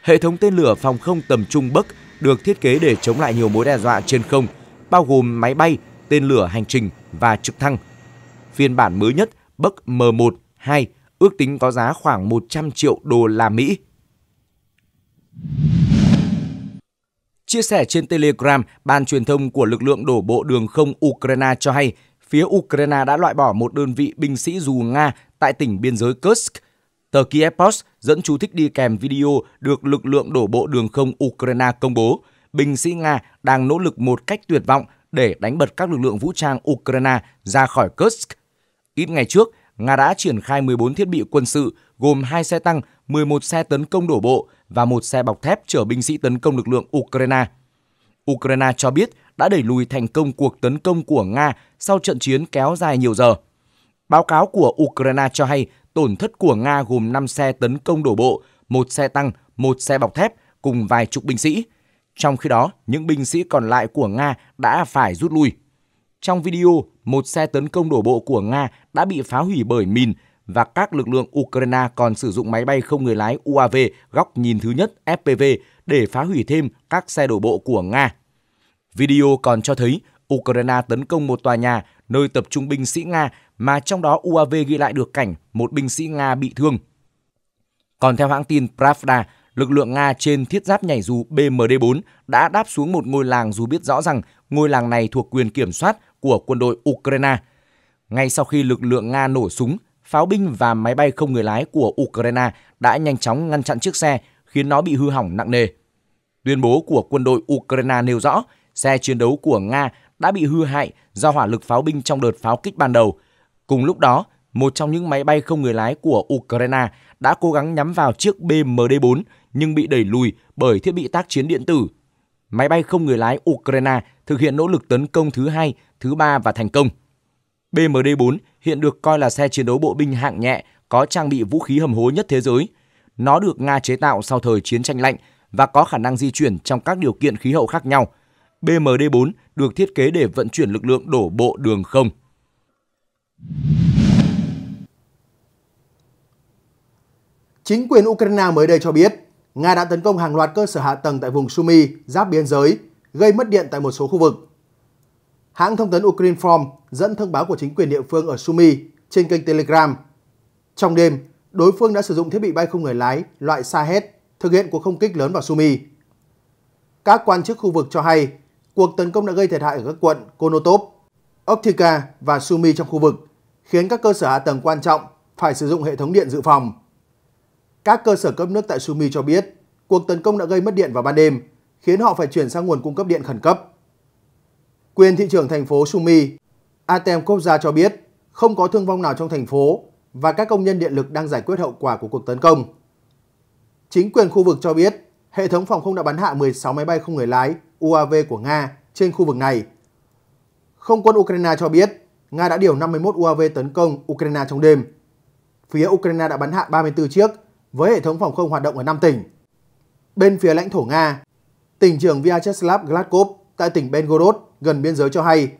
C: Hệ thống tên lửa phòng không tầm trung Bắc được thiết kế để chống lại nhiều mối đe dọa trên không, bao gồm máy bay, tên lửa hành trình và trực thăng. Phiên bản mới nhất Bắc M1 2 ước tính có giá khoảng 100 triệu đô la Mỹ. Chia sẻ trên Telegram, Ban truyền thông của lực lượng đổ bộ đường không Ukraine cho hay phía Ukraine đã loại bỏ một đơn vị binh sĩ dù Nga tại tỉnh biên giới Kursk. Tờ Kiev Post dẫn chú thích đi kèm video được lực lượng đổ bộ đường không Ukraine công bố. Binh sĩ Nga đang nỗ lực một cách tuyệt vọng để đánh bật các lực lượng vũ trang Ukraine ra khỏi Kursk. Ít ngày trước, Nga đã triển khai 14 thiết bị quân sự gồm hai xe tăng 11 xe tấn công đổ bộ và một xe bọc thép chở binh sĩ tấn công lực lượng Ukraine. Ukraine cho biết đã đẩy lùi thành công cuộc tấn công của Nga sau trận chiến kéo dài nhiều giờ. Báo cáo của Ukraine cho hay tổn thất của Nga gồm 5 xe tấn công đổ bộ, một xe tăng, một xe bọc thép cùng vài chục binh sĩ. Trong khi đó, những binh sĩ còn lại của Nga đã phải rút lui. Trong video, một xe tấn công đổ bộ của Nga đã bị phá hủy bởi mìn và các lực lượng Ukraine còn sử dụng máy bay không người lái UAV góc nhìn thứ nhất FPV để phá hủy thêm các xe đổ bộ của Nga. Video còn cho thấy Ukraine tấn công một tòa nhà nơi tập trung binh sĩ Nga mà trong đó UAV ghi lại được cảnh một binh sĩ Nga bị thương. Còn theo hãng tin Pravda, lực lượng Nga trên thiết giáp nhảy dù BMD-4 đã đáp xuống một ngôi làng dù biết rõ rằng ngôi làng này thuộc quyền kiểm soát của quân đội Ukraine. Ngay sau khi lực lượng Nga nổ súng, pháo binh và máy bay không người lái của Ukraine đã nhanh chóng ngăn chặn chiếc xe khiến nó bị hư hỏng nặng nề. Tuyên bố của quân đội Ukraine nêu rõ xe chiến đấu của Nga đã bị hư hại do hỏa lực pháo binh trong đợt pháo kích ban đầu. Cùng lúc đó, một trong những máy bay không người lái của Ukraine đã cố gắng nhắm vào chiếc BMD-4 nhưng bị đẩy lùi bởi thiết bị tác chiến điện tử. Máy bay không người lái Ukraine thực hiện nỗ lực tấn công thứ hai, thứ ba và thành công – BMD-4 hiện được coi là xe chiến đấu bộ binh hạng nhẹ có trang bị vũ khí hầm hố nhất thế giới. Nó được Nga chế tạo sau thời chiến tranh lạnh và có khả năng di chuyển trong các điều kiện khí hậu khác nhau. BMD-4 được thiết kế để vận chuyển lực lượng đổ bộ đường không.
A: Chính quyền Ukraine mới đây cho biết, Nga đã tấn công hàng loạt cơ sở hạ tầng tại vùng Sumi, giáp biên giới, gây mất điện tại một số khu vực Hãng thông tấn Ukrinform dẫn thông báo của chính quyền địa phương ở Sumy trên kênh Telegram. Trong đêm, đối phương đã sử dụng thiết bị bay không người lái loại Sahed thực hiện cuộc không kích lớn vào Sumy. Các quan chức khu vực cho hay cuộc tấn công đã gây thiệt hại ở các quận Konotop, Oktika và Sumy trong khu vực, khiến các cơ sở hạ tầng quan trọng phải sử dụng hệ thống điện dự phòng. Các cơ sở cấp nước tại Sumy cho biết cuộc tấn công đã gây mất điện vào ban đêm, khiến họ phải chuyển sang nguồn cung cấp điện khẩn cấp quyền thị trưởng thành phố Sumi, Atem Kopja cho biết không có thương vong nào trong thành phố và các công nhân điện lực đang giải quyết hậu quả của cuộc tấn công. Chính quyền khu vực cho biết hệ thống phòng không đã bắn hạ 16 máy bay không người lái UAV của Nga trên khu vực này. Không quân Ukraine cho biết Nga đã điều 51 UAV tấn công Ukraine trong đêm. Phía Ukraine đã bắn hạ 34 chiếc với hệ thống phòng không hoạt động ở 5 tỉnh. Bên phía lãnh thổ Nga, tỉnh trưởng Vyacheslav Gladkov tại tỉnh Belgorod gần biên giới cho hay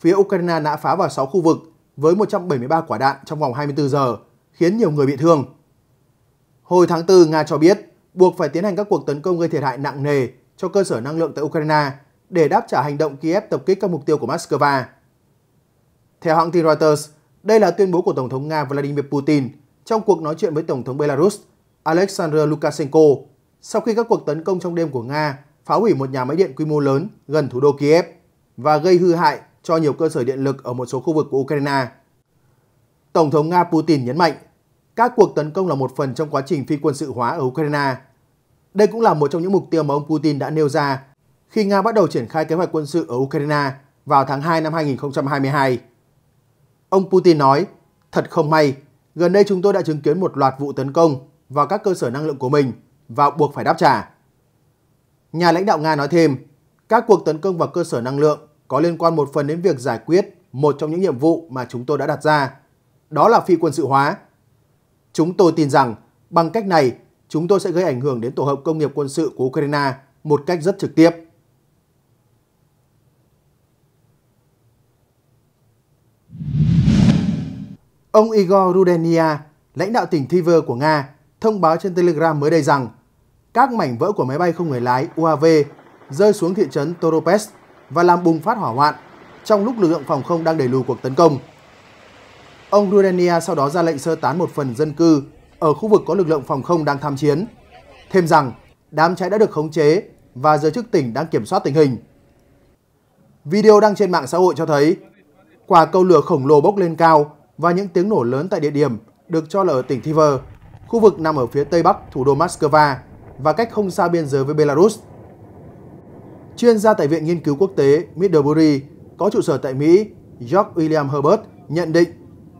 A: phía Ukraine đã phá vào 6 khu vực với 173 quả đạn trong vòng 24 giờ, khiến nhiều người bị thương. Hồi tháng 4, Nga cho biết buộc phải tiến hành các cuộc tấn công gây thiệt hại nặng nề cho cơ sở năng lượng tại Ukraine để đáp trả hành động Kiev tập kích các mục tiêu của Moscow. Theo hãng tin Reuters, đây là tuyên bố của Tổng thống Nga Vladimir Putin trong cuộc nói chuyện với Tổng thống Belarus Alexander Lukashenko sau khi các cuộc tấn công trong đêm của Nga phá hủy một nhà máy điện quy mô lớn gần thủ đô Kiev và gây hư hại cho nhiều cơ sở điện lực ở một số khu vực của Ukraine. Tổng thống Nga Putin nhấn mạnh, các cuộc tấn công là một phần trong quá trình phi quân sự hóa ở Ukraine. Đây cũng là một trong những mục tiêu mà ông Putin đã nêu ra khi Nga bắt đầu triển khai kế hoạch quân sự ở Ukraine vào tháng 2 năm 2022. Ông Putin nói, thật không may, gần đây chúng tôi đã chứng kiến một loạt vụ tấn công vào các cơ sở năng lượng của mình và buộc phải đáp trả. Nhà lãnh đạo Nga nói thêm, các cuộc tấn công vào cơ sở năng lượng có liên quan một phần đến việc giải quyết một trong những nhiệm vụ mà chúng tôi đã đặt ra, đó là phi quân sự hóa. Chúng tôi tin rằng bằng cách này chúng tôi sẽ gây ảnh hưởng đến tổ hợp công nghiệp quân sự của Ukraine một cách rất trực tiếp. Ông Igor Rudenia, lãnh đạo tỉnh Tver của Nga, thông báo trên Telegram mới đây rằng các mảnh vỡ của máy bay không người lái UAV rơi xuống thị trấn Toropes và làm bùng phát hỏa hoạn trong lúc lực lượng phòng không đang đẩy lùi cuộc tấn công. Ông Rudenia sau đó ra lệnh sơ tán một phần dân cư ở khu vực có lực lượng phòng không đang tham chiến. Thêm rằng, đám cháy đã được khống chế và giới chức tỉnh đang kiểm soát tình hình. Video đăng trên mạng xã hội cho thấy quả cầu lửa khổng lồ bốc lên cao và những tiếng nổ lớn tại địa điểm được cho là ở tỉnh Tver, khu vực nằm ở phía tây bắc thủ đô Moscow và cách không xa biên giới với Belarus. Chuyên gia tại Viện Nghiên cứu Quốc tế Middlebury có trụ sở tại Mỹ, George William Herbert nhận định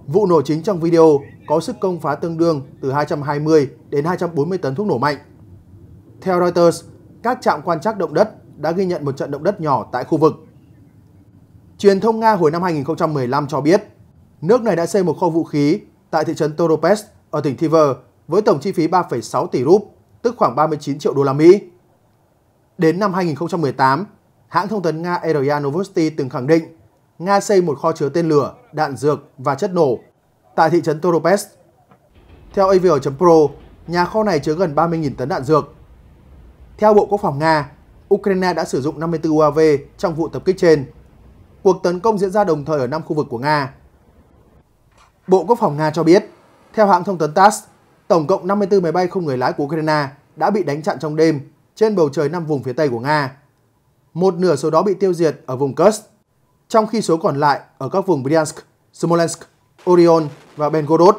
A: vụ nổ chính trong video có sức công phá tương đương từ 220 đến 240 tấn thuốc nổ mạnh. Theo Reuters, các trạm quan trắc động đất đã ghi nhận một trận động đất nhỏ tại khu vực. Truyền thông Nga hồi năm 2015 cho biết, nước này đã xây một kho vũ khí tại thị trấn Toropets ở tỉnh Tver với tổng chi phí 3,6 tỷ rúp tức khoảng 39 triệu đô la Mỹ. Đến năm 2018, hãng thông tấn Nga RIA Novosti từng khẳng định Nga xây một kho chứa tên lửa, đạn dược và chất nổ tại thị trấn Toropets. Theo AVR.pro, nhà kho này chứa gần 30.000 tấn đạn dược. Theo Bộ Quốc phòng Nga, Ukraine đã sử dụng 54 UAV trong vụ tập kích trên. Cuộc tấn công diễn ra đồng thời ở 5 khu vực của Nga. Bộ Quốc phòng Nga cho biết, theo hãng thông tấn TASS, Tổng cộng 54 máy bay không người lái của Ukraine đã bị đánh chặn trong đêm trên bầu trời năm vùng phía Tây của Nga. Một nửa số đó bị tiêu diệt ở vùng Kursk, trong khi số còn lại ở các vùng Bryansk, Smolensk, Orion và Belgorod.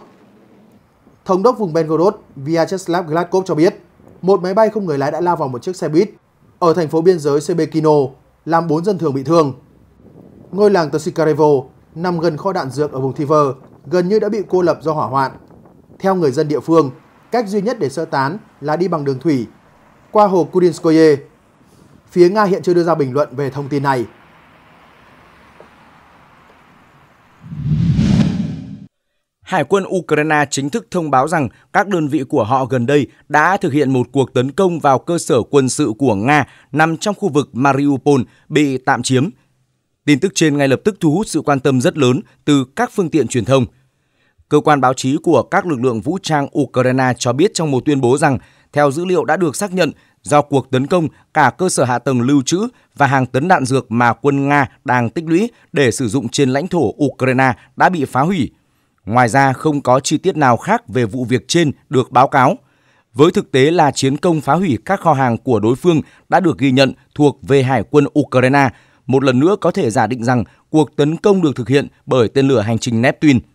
A: Thống đốc vùng Belgorod Vyacheslav Gladkov cho biết, một máy bay không người lái đã lao vào một chiếc xe buýt ở thành phố biên giới Sebekino, làm 4 dân thường bị thương. Ngôi làng Tsikarevo nằm gần kho đạn dược ở vùng Tiver, gần như đã bị cô lập do hỏa hoạn. Theo người dân địa phương, cách duy nhất để sơ tán là đi bằng đường thủy qua hồ Kudinskoye. Phía Nga hiện chưa đưa ra bình luận về thông tin này.
C: Hải quân Ukraine chính thức thông báo rằng các đơn vị của họ gần đây đã thực hiện một cuộc tấn công vào cơ sở quân sự của Nga nằm trong khu vực Mariupol bị tạm chiếm. Tin tức trên ngay lập tức thu hút sự quan tâm rất lớn từ các phương tiện truyền thông – Cơ quan báo chí của các lực lượng vũ trang Ukraine cho biết trong một tuyên bố rằng, theo dữ liệu đã được xác nhận, do cuộc tấn công, cả cơ sở hạ tầng lưu trữ và hàng tấn đạn dược mà quân Nga đang tích lũy để sử dụng trên lãnh thổ Ukraine đã bị phá hủy. Ngoài ra, không có chi tiết nào khác về vụ việc trên được báo cáo. Với thực tế là chiến công phá hủy các kho hàng của đối phương đã được ghi nhận thuộc về Hải quân Ukraine, một lần nữa có thể giả định rằng cuộc tấn công được thực hiện bởi tên lửa hành trình Neptune –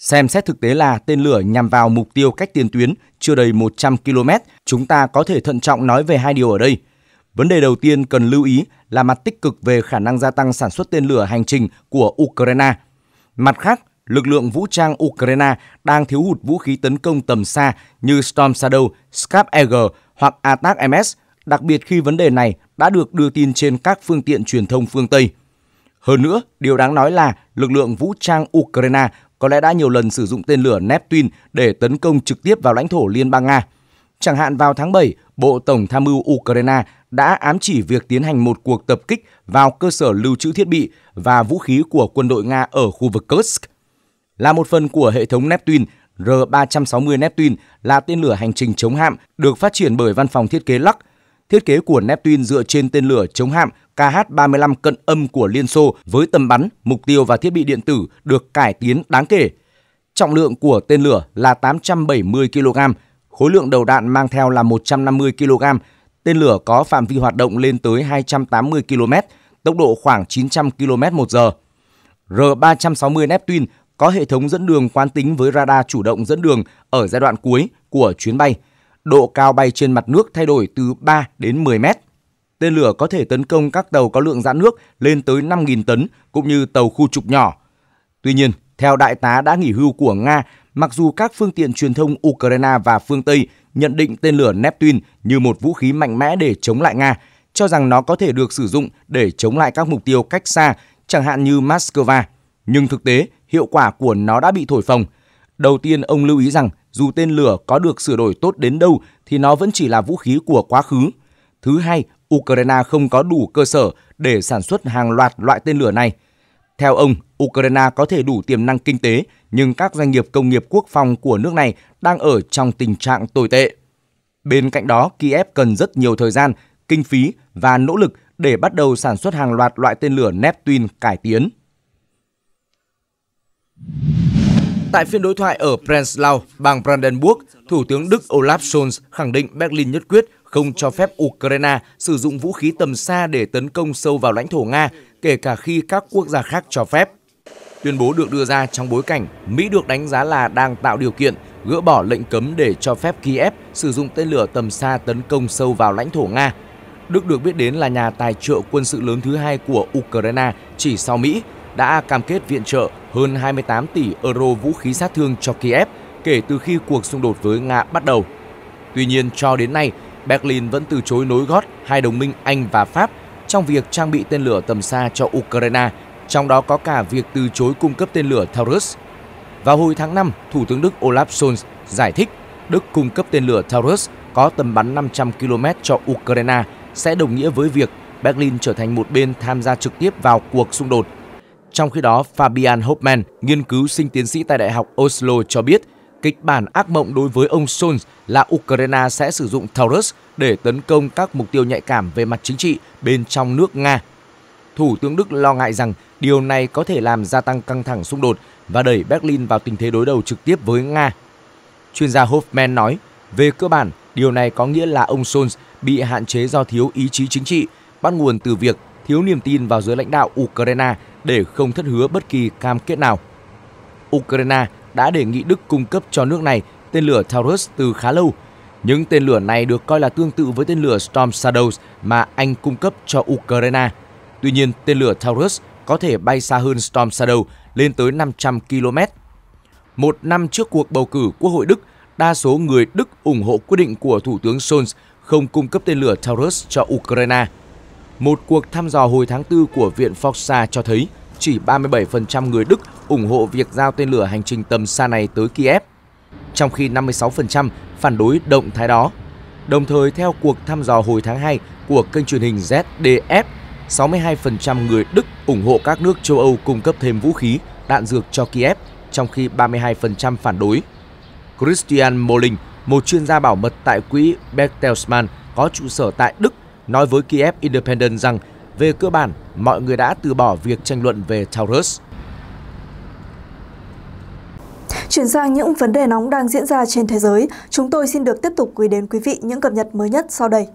C: Xem xét thực tế là tên lửa nhằm vào mục tiêu cách tiền tuyến chưa đầy 100 km, chúng ta có thể thận trọng nói về hai điều ở đây. Vấn đề đầu tiên cần lưu ý là mặt tích cực về khả năng gia tăng sản xuất tên lửa hành trình của Ukraine. Mặt khác, lực lượng vũ trang Ukraine đang thiếu hụt vũ khí tấn công tầm xa như Storm Shadow, Scap Eagle hoặc attack ms đặc biệt khi vấn đề này đã được đưa tin trên các phương tiện truyền thông phương Tây. Hơn nữa, điều đáng nói là lực lượng vũ trang Ukraine có lẽ đã nhiều lần sử dụng tên lửa Neptune để tấn công trực tiếp vào lãnh thổ Liên bang Nga. Chẳng hạn vào tháng 7, Bộ Tổng tham mưu Ukraine đã ám chỉ việc tiến hành một cuộc tập kích vào cơ sở lưu trữ thiết bị và vũ khí của quân đội Nga ở khu vực Kursk. Là một phần của hệ thống Neptune, R-360 Neptune là tên lửa hành trình chống hạm được phát triển bởi văn phòng thiết kế Luck Thiết kế của Neptune dựa trên tên lửa chống hạm KH-35 cận âm của Liên Xô với tầm bắn, mục tiêu và thiết bị điện tử được cải tiến đáng kể. Trọng lượng của tên lửa là 870 kg, khối lượng đầu đạn mang theo là 150 kg. Tên lửa có phạm vi hoạt động lên tới 280 km, tốc độ khoảng 900 km một giờ. R-360 Neptune có hệ thống dẫn đường quán tính với radar chủ động dẫn đường ở giai đoạn cuối của chuyến bay – độ cao bay trên mặt nước thay đổi từ 3 đến 10 mét. Tên lửa có thể tấn công các tàu có lượng giãn nước lên tới 5.000 tấn cũng như tàu khu trục nhỏ. Tuy nhiên, theo đại tá đã nghỉ hưu của Nga, mặc dù các phương tiện truyền thông Ukraine và phương Tây nhận định tên lửa Neptune như một vũ khí mạnh mẽ để chống lại Nga, cho rằng nó có thể được sử dụng để chống lại các mục tiêu cách xa, chẳng hạn như Moscow. Nhưng thực tế, hiệu quả của nó đã bị thổi phồng – Đầu tiên, ông lưu ý rằng dù tên lửa có được sửa đổi tốt đến đâu thì nó vẫn chỉ là vũ khí của quá khứ. Thứ hai, Ukraine không có đủ cơ sở để sản xuất hàng loạt loại tên lửa này. Theo ông, Ukraine có thể đủ tiềm năng kinh tế, nhưng các doanh nghiệp công nghiệp quốc phòng của nước này đang ở trong tình trạng tồi tệ. Bên cạnh đó, Kiev cần rất nhiều thời gian, kinh phí và nỗ lực để bắt đầu sản xuất hàng loạt loại tên lửa Neptune cải tiến. Tại phiên đối thoại ở Prenzlau, bang Brandenburg, Thủ tướng Đức Olaf Scholz khẳng định Berlin nhất quyết không cho phép Ukraine sử dụng vũ khí tầm xa để tấn công sâu vào lãnh thổ Nga, kể cả khi các quốc gia khác cho phép. Tuyên bố được đưa ra trong bối cảnh Mỹ được đánh giá là đang tạo điều kiện gỡ bỏ lệnh cấm để cho phép Kiev sử dụng tên lửa tầm xa tấn công sâu vào lãnh thổ Nga. Đức được biết đến là nhà tài trợ quân sự lớn thứ hai của Ukraine chỉ sau Mỹ đã cam kết viện trợ hơn 28 tỷ euro vũ khí sát thương cho Kiev kể từ khi cuộc xung đột với Nga bắt đầu. Tuy nhiên, cho đến nay, Berlin vẫn từ chối nối gót hai đồng minh Anh và Pháp trong việc trang bị tên lửa tầm xa cho Ukraine, trong đó có cả việc từ chối cung cấp tên lửa Taurus. Vào hồi tháng 5, Thủ tướng Đức Olaf Scholz giải thích Đức cung cấp tên lửa Taurus có tầm bắn 500 km cho Ukraine sẽ đồng nghĩa với việc Berlin trở thành một bên tham gia trực tiếp vào cuộc xung đột trong khi đó, Fabian Hopman, nghiên cứu sinh tiến sĩ tại Đại học Oslo cho biết, kịch bản ác mộng đối với ông Scholz là Ukraine sẽ sử dụng Taurus để tấn công các mục tiêu nhạy cảm về mặt chính trị bên trong nước Nga. Thủ tướng Đức lo ngại rằng điều này có thể làm gia tăng căng thẳng xung đột và đẩy Berlin vào tình thế đối đầu trực tiếp với Nga. Chuyên gia Hoffman nói, về cơ bản, điều này có nghĩa là ông Scholz bị hạn chế do thiếu ý chí chính trị, bắt nguồn từ việc thiếu niềm tin vào giới lãnh đạo Ukraine để không thất hứa bất kỳ cam kết nào. Ukraine đã đề nghị Đức cung cấp cho nước này tên lửa Taurus từ khá lâu. Những tên lửa này được coi là tương tự với tên lửa Storm Shadows mà Anh cung cấp cho Ukraine. Tuy nhiên, tên lửa Taurus có thể bay xa hơn Storm Shadow lên tới 500 km. Một năm trước cuộc bầu cử Quốc hội Đức, đa số người Đức ủng hộ quyết định của Thủ tướng Scholz không cung cấp tên lửa Taurus cho Ukraine – một cuộc thăm dò hồi tháng 4 của Viện Forza cho thấy chỉ 37% người Đức ủng hộ việc giao tên lửa hành trình tầm xa này tới Kiev, trong khi 56% phản đối động thái đó. Đồng thời, theo cuộc thăm dò hồi tháng 2 của kênh truyền hình ZDF, 62% người Đức ủng hộ các nước châu Âu cung cấp thêm vũ khí, đạn dược cho Kiev, trong khi 32% phản đối. Christian Molling, một chuyên gia bảo mật tại quỹ Bertelsmann có trụ sở tại Đức nói với Kiev Independent rằng về cơ bản mọi người đã từ bỏ việc tranh luận về Taurus.
B: Chuyển sang những vấn đề nóng đang diễn ra trên thế giới, chúng tôi xin được tiếp tục gửi đến quý vị những cập nhật mới nhất sau đây.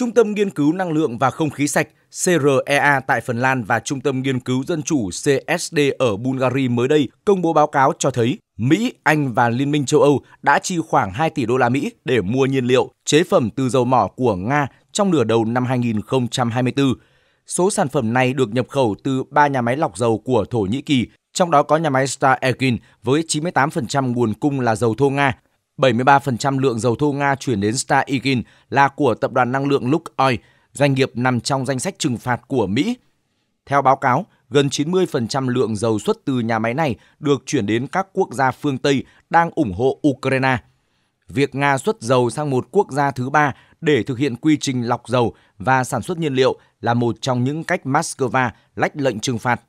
C: Trung tâm Nghiên cứu Năng lượng và Không khí sạch CREA tại Phần Lan và Trung tâm Nghiên cứu Dân chủ CSD ở Bulgaria mới đây công bố báo cáo cho thấy Mỹ, Anh và Liên minh châu Âu đã chi khoảng 2 tỷ đô la Mỹ để mua nhiên liệu, chế phẩm từ dầu mỏ của Nga trong nửa đầu năm 2024. Số sản phẩm này được nhập khẩu từ ba nhà máy lọc dầu của Thổ Nhĩ Kỳ, trong đó có nhà máy Star Ergin với 98% nguồn cung là dầu thô Nga 73% lượng dầu thô Nga chuyển đến Starigin là của tập đoàn năng lượng Lukoil, doanh nghiệp nằm trong danh sách trừng phạt của Mỹ. Theo báo cáo, gần 90% lượng dầu xuất từ nhà máy này được chuyển đến các quốc gia phương Tây đang ủng hộ Ukraine. Việc Nga xuất dầu sang một quốc gia thứ ba để thực hiện quy trình lọc dầu và sản xuất nhiên liệu là một trong những cách Moscow lách lệnh trừng phạt.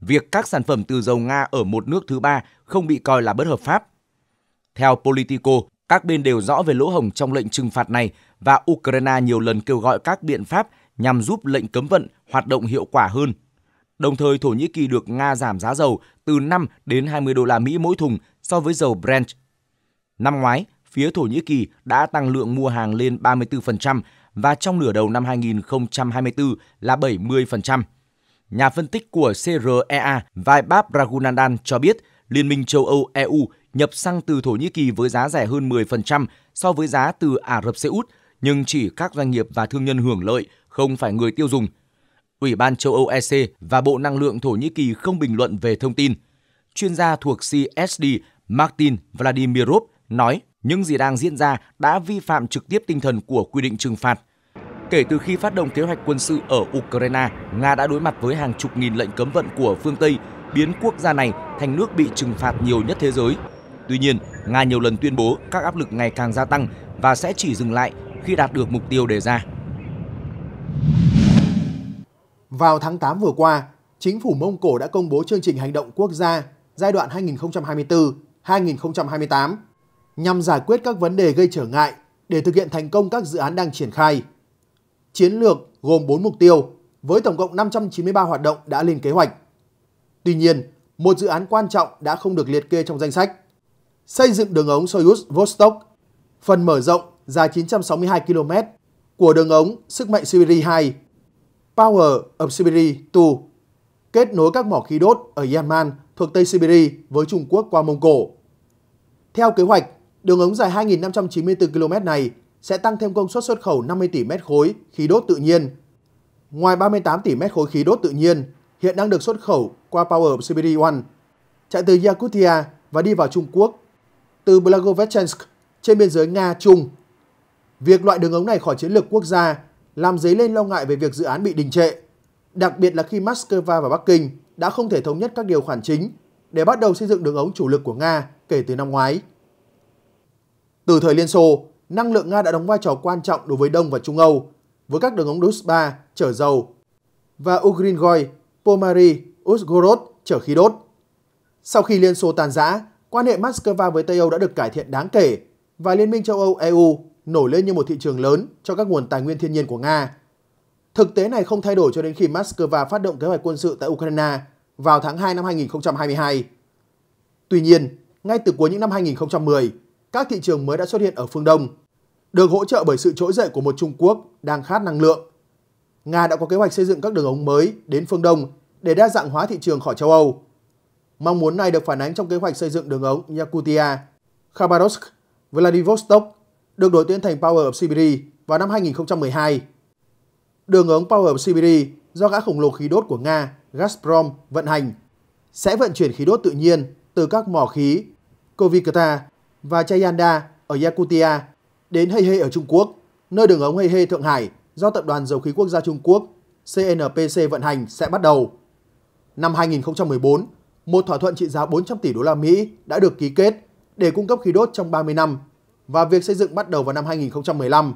C: Việc các sản phẩm từ dầu Nga ở một nước thứ ba không bị coi là bất hợp pháp theo Politico, các bên đều rõ về lỗ hổng trong lệnh trừng phạt này và Ukraine nhiều lần kêu gọi các biện pháp nhằm giúp lệnh cấm vận hoạt động hiệu quả hơn. Đồng thời, Thổ Nhĩ Kỳ được Nga giảm giá dầu từ 5 đến 20 đô la Mỹ mỗi thùng so với dầu Brent. Năm ngoái, phía Thổ Nhĩ Kỳ đã tăng lượng mua hàng lên 34% và trong nửa đầu năm 2024 là 70%. Nhà phân tích của CREA Vaibhav Raghunandan cho biết Liên minh châu Âu EU nhập xăng từ Thổ Nhĩ Kỳ với giá rẻ hơn 10% so với giá từ Ả Rập Xê Út, nhưng chỉ các doanh nghiệp và thương nhân hưởng lợi, không phải người tiêu dùng. Ủy ban châu Âu EC và Bộ Năng lượng Thổ Nhĩ Kỳ không bình luận về thông tin. Chuyên gia thuộc CSD Martin Vladimirov nói những gì đang diễn ra đã vi phạm trực tiếp tinh thần của quy định trừng phạt. Kể từ khi phát động kế hoạch quân sự ở Ukraine, Nga đã đối mặt với hàng chục nghìn lệnh cấm vận của phương Tây, biến quốc gia này thành nước bị trừng phạt nhiều nhất thế giới Tuy nhiên, Nga nhiều lần tuyên bố các áp lực ngày càng gia tăng và sẽ chỉ dừng lại khi đạt được mục tiêu đề ra.
A: Vào tháng 8 vừa qua, chính phủ Mông Cổ đã công bố chương trình hành động quốc gia giai đoạn 2024-2028 nhằm giải quyết các vấn đề gây trở ngại để thực hiện thành công các dự án đang triển khai. Chiến lược gồm 4 mục tiêu với tổng cộng 593 hoạt động đã lên kế hoạch. Tuy nhiên, một dự án quan trọng đã không được liệt kê trong danh sách xây dựng đường ống Soyuz Vostok, phần mở rộng dài 962 km của đường ống sức mạnh Siberia 2, Power of Siberia 2, kết nối các mỏ khí đốt ở Yanman thuộc Tây Siberia với Trung Quốc qua Mông Cổ. Theo kế hoạch, đường ống dài 2.594 km này sẽ tăng thêm công suất xuất khẩu 50 tỷ mét khối khí đốt tự nhiên. Ngoài 38 tỷ mét khối khí đốt tự nhiên, hiện đang được xuất khẩu qua Power of Siberia 1, chạy từ Yakutia và đi vào Trung Quốc từ Blagovechensk trên biên giới Nga-Trung. Việc loại đường ống này khỏi chiến lược quốc gia làm dấy lên lo ngại về việc dự án bị đình trệ, đặc biệt là khi Moscow và Bắc Kinh đã không thể thống nhất các điều khoản chính để bắt đầu xây dựng đường ống chủ lực của Nga kể từ năm ngoái. Từ thời Liên Xô, năng lượng Nga đã đóng vai trò quan trọng đối với Đông và Trung Âu, với các đường ống Druzhba chở dầu và Ugrinoy, Pomari, Uzhgorod chở khí đốt. Sau khi Liên Xô tàn rã, quan hệ Moscow với Tây Âu đã được cải thiện đáng kể và Liên minh châu Âu EU nổi lên như một thị trường lớn cho các nguồn tài nguyên thiên nhiên của Nga. Thực tế này không thay đổi cho đến khi Moscow phát động kế hoạch quân sự tại Ukraine vào tháng 2 năm 2022. Tuy nhiên, ngay từ cuối những năm 2010, các thị trường mới đã xuất hiện ở phương Đông, được hỗ trợ bởi sự trỗi dậy của một Trung Quốc đang khát năng lượng. Nga đã có kế hoạch xây dựng các đường ống mới đến phương Đông để đa dạng hóa thị trường khỏi châu Âu Mong muốn này được phản ánh trong kế hoạch xây dựng đường ống Yakutia, Khabarovsk, Vladivostok được đổi tên thành Power of Siberia vào năm 2012. Đường ống Power of Siberia do gã khổng lồ khí đốt của Nga Gazprom vận hành sẽ vận chuyển khí đốt tự nhiên từ các mỏ khí Kovikata và Chayanda ở Yakutia đến Heihe ở Trung Quốc, nơi đường ống Heihe Thượng Hải do Tập đoàn Dầu khí Quốc gia Trung Quốc CNPC vận hành sẽ bắt đầu. Năm 2014, một thỏa thuận trị giá 400 tỷ đô la Mỹ đã được ký kết để cung cấp khí đốt trong 30 năm và việc xây dựng bắt đầu vào năm 2015.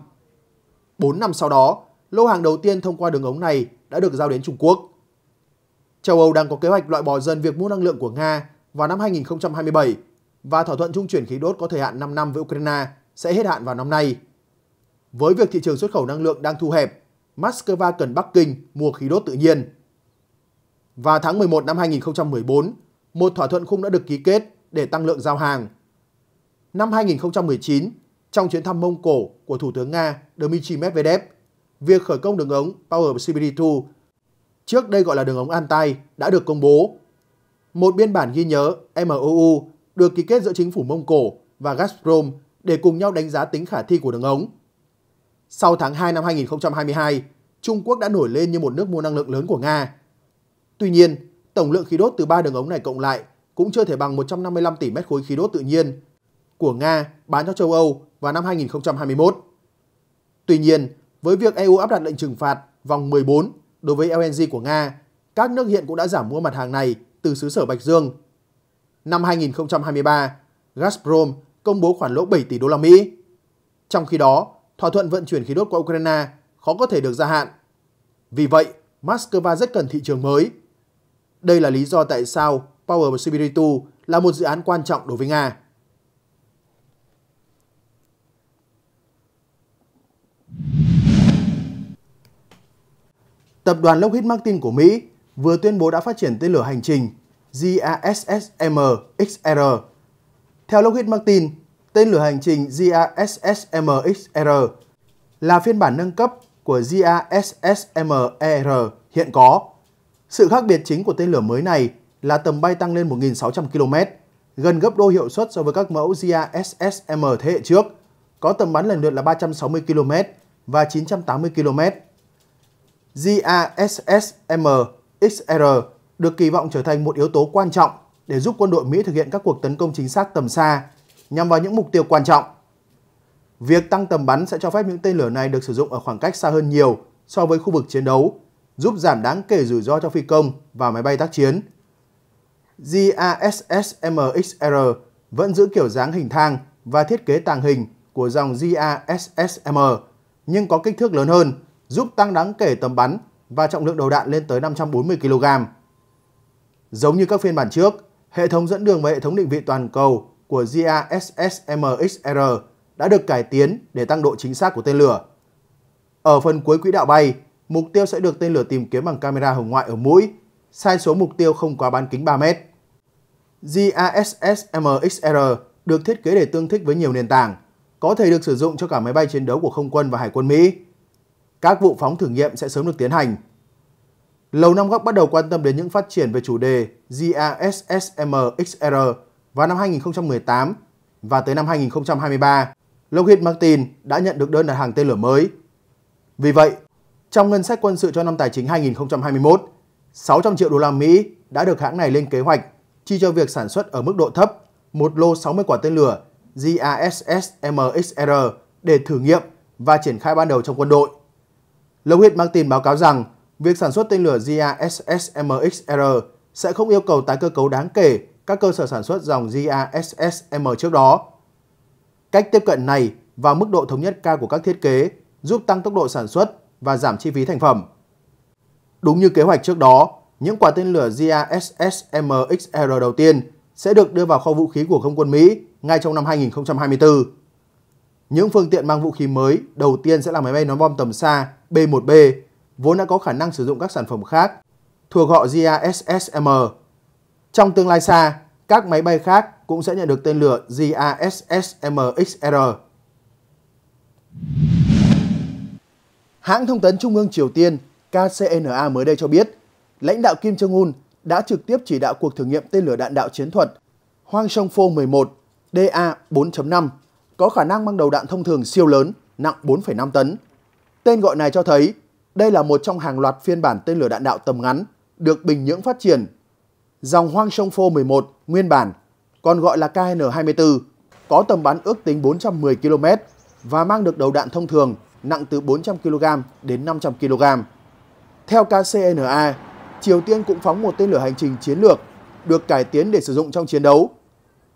A: 4 năm sau đó, lô hàng đầu tiên thông qua đường ống này đã được giao đến Trung Quốc. Châu Âu đang có kế hoạch loại bỏ dần việc mua năng lượng của Nga vào năm 2027 và thỏa thuận trung chuyển khí đốt có thời hạn 5 năm với Ukraine sẽ hết hạn vào năm nay. Với việc thị trường xuất khẩu năng lượng đang thu hẹp, Moscow cần Bắc Kinh mua khí đốt tự nhiên. Và tháng 11 năm 2014, một thỏa thuận khung đã được ký kết để tăng lượng giao hàng. Năm 2019, trong chuyến thăm Mông Cổ của Thủ tướng Nga Dmitry Medvedev, việc khởi công đường ống Power Siberia 2, trước đây gọi là đường ống An Antai, đã được công bố. Một biên bản ghi nhớ MOU được ký kết giữa chính phủ Mông Cổ và Gazprom để cùng nhau đánh giá tính khả thi của đường ống. Sau tháng 2 năm 2022, Trung Quốc đã nổi lên như một nước mua năng lượng lớn của Nga Tuy nhiên, tổng lượng khí đốt từ ba đường ống này cộng lại cũng chưa thể bằng 155 tỷ mét khối khí đốt tự nhiên của Nga bán cho châu Âu vào năm 2021. Tuy nhiên, với việc EU áp đặt lệnh trừng phạt vòng 14 đối với LNG của Nga, các nước hiện cũng đã giảm mua mặt hàng này từ xứ sở Bạch Dương. Năm 2023, Gazprom công bố khoản lỗ 7 tỷ đô la Mỹ. Trong khi đó, thỏa thuận vận chuyển khí đốt qua Ukraine khó có thể được gia hạn. Vì vậy, Moscow rất cần thị trường mới đây là lý do tại sao Power Spiritu là một dự án quan trọng đối với Nga. Tập đoàn Lockheed Martin của Mỹ vừa tuyên bố đã phát triển tên lửa hành trình GASSM xr Theo Lockheed Martin, tên lửa hành trình GASSM xr là phiên bản nâng cấp của GASSM er hiện có sự khác biệt chính của tên lửa mới này là tầm bay tăng lên 1.600 km, gần gấp đôi hiệu suất so với các mẫu GISSM thế hệ trước, có tầm bắn lần lượt là 360 km và 980 km. GISSM XR được kỳ vọng trở thành một yếu tố quan trọng để giúp quân đội Mỹ thực hiện các cuộc tấn công chính xác tầm xa nhằm vào những mục tiêu quan trọng. Việc tăng tầm bắn sẽ cho phép những tên lửa này được sử dụng ở khoảng cách xa hơn nhiều so với khu vực chiến đấu giúp giảm đáng kể rủi ro cho phi công và máy bay tác chiến. JASSM-XR vẫn giữ kiểu dáng hình thang và thiết kế tàng hình của dòng JASSM, nhưng có kích thước lớn hơn, giúp tăng đáng kể tầm bắn và trọng lượng đầu đạn lên tới 540 kg. Giống như các phiên bản trước, hệ thống dẫn đường và hệ thống định vị toàn cầu của JASSM-XR đã được cải tiến để tăng độ chính xác của tên lửa. Ở phần cuối quỹ đạo bay, mục tiêu sẽ được tên lửa tìm kiếm bằng camera hồng ngoại ở mũi, sai số mục tiêu không quá bán kính 3 mét. GASS-MXR được thiết kế để tương thích với nhiều nền tảng, có thể được sử dụng cho cả máy bay chiến đấu của không quân và hải quân Mỹ. Các vụ phóng thử nghiệm sẽ sớm được tiến hành. Lầu Năm Góc bắt đầu quan tâm đến những phát triển về chủ đề GASSMXR vào năm 2018 và tới năm 2023, Lockheed Martin đã nhận được đơn đặt hàng tên lửa mới. Vì vậy, trong ngân sách quân sự cho năm tài chính 2021, 600 triệu đô la Mỹ đã được hãng này lên kế hoạch chi cho việc sản xuất ở mức độ thấp một lô 60 quả tên lửa GASS-MXR để thử nghiệm và triển khai ban đầu trong quân đội. huyết mang tin báo cáo rằng việc sản xuất tên lửa GASS-MXR sẽ không yêu cầu tái cơ cấu đáng kể các cơ sở sản xuất dòng GASSM trước đó. Cách tiếp cận này và mức độ thống nhất cao của các thiết kế giúp tăng tốc độ sản xuất và giảm chi phí thành phẩm. Đúng như kế hoạch trước đó, những quả tên lửa jassm đầu tiên sẽ được đưa vào kho vũ khí của không quân Mỹ ngay trong năm 2024. Những phương tiện mang vũ khí mới đầu tiên sẽ là máy bay ném bom tầm xa B-1B, vốn đã có khả năng sử dụng các sản phẩm khác, thuộc họ JASSM. Trong tương lai xa, các máy bay khác cũng sẽ nhận được tên lửa JASSM-XR. Hãng thông tấn Trung ương Triều Tiên KCNA mới đây cho biết, lãnh đạo Kim Jong-un đã trực tiếp chỉ đạo cuộc thử nghiệm tên lửa đạn đạo chiến thuật Hoang Sông Phô 11 DA-4.5 có khả năng mang đầu đạn thông thường siêu lớn nặng 4,5 tấn. Tên gọi này cho thấy đây là một trong hàng loạt phiên bản tên lửa đạn đạo tầm ngắn được Bình Nhưỡng phát triển. Dòng Hoang Sông Phô 11 nguyên bản, còn gọi là KN-24, có tầm bắn ước tính 410 km và mang được đầu đạn thông thường nặng từ 400 kg đến 500 kg. Theo KCNA, Triều Tiên cũng phóng một tên lửa hành trình chiến lược được cải tiến để sử dụng trong chiến đấu.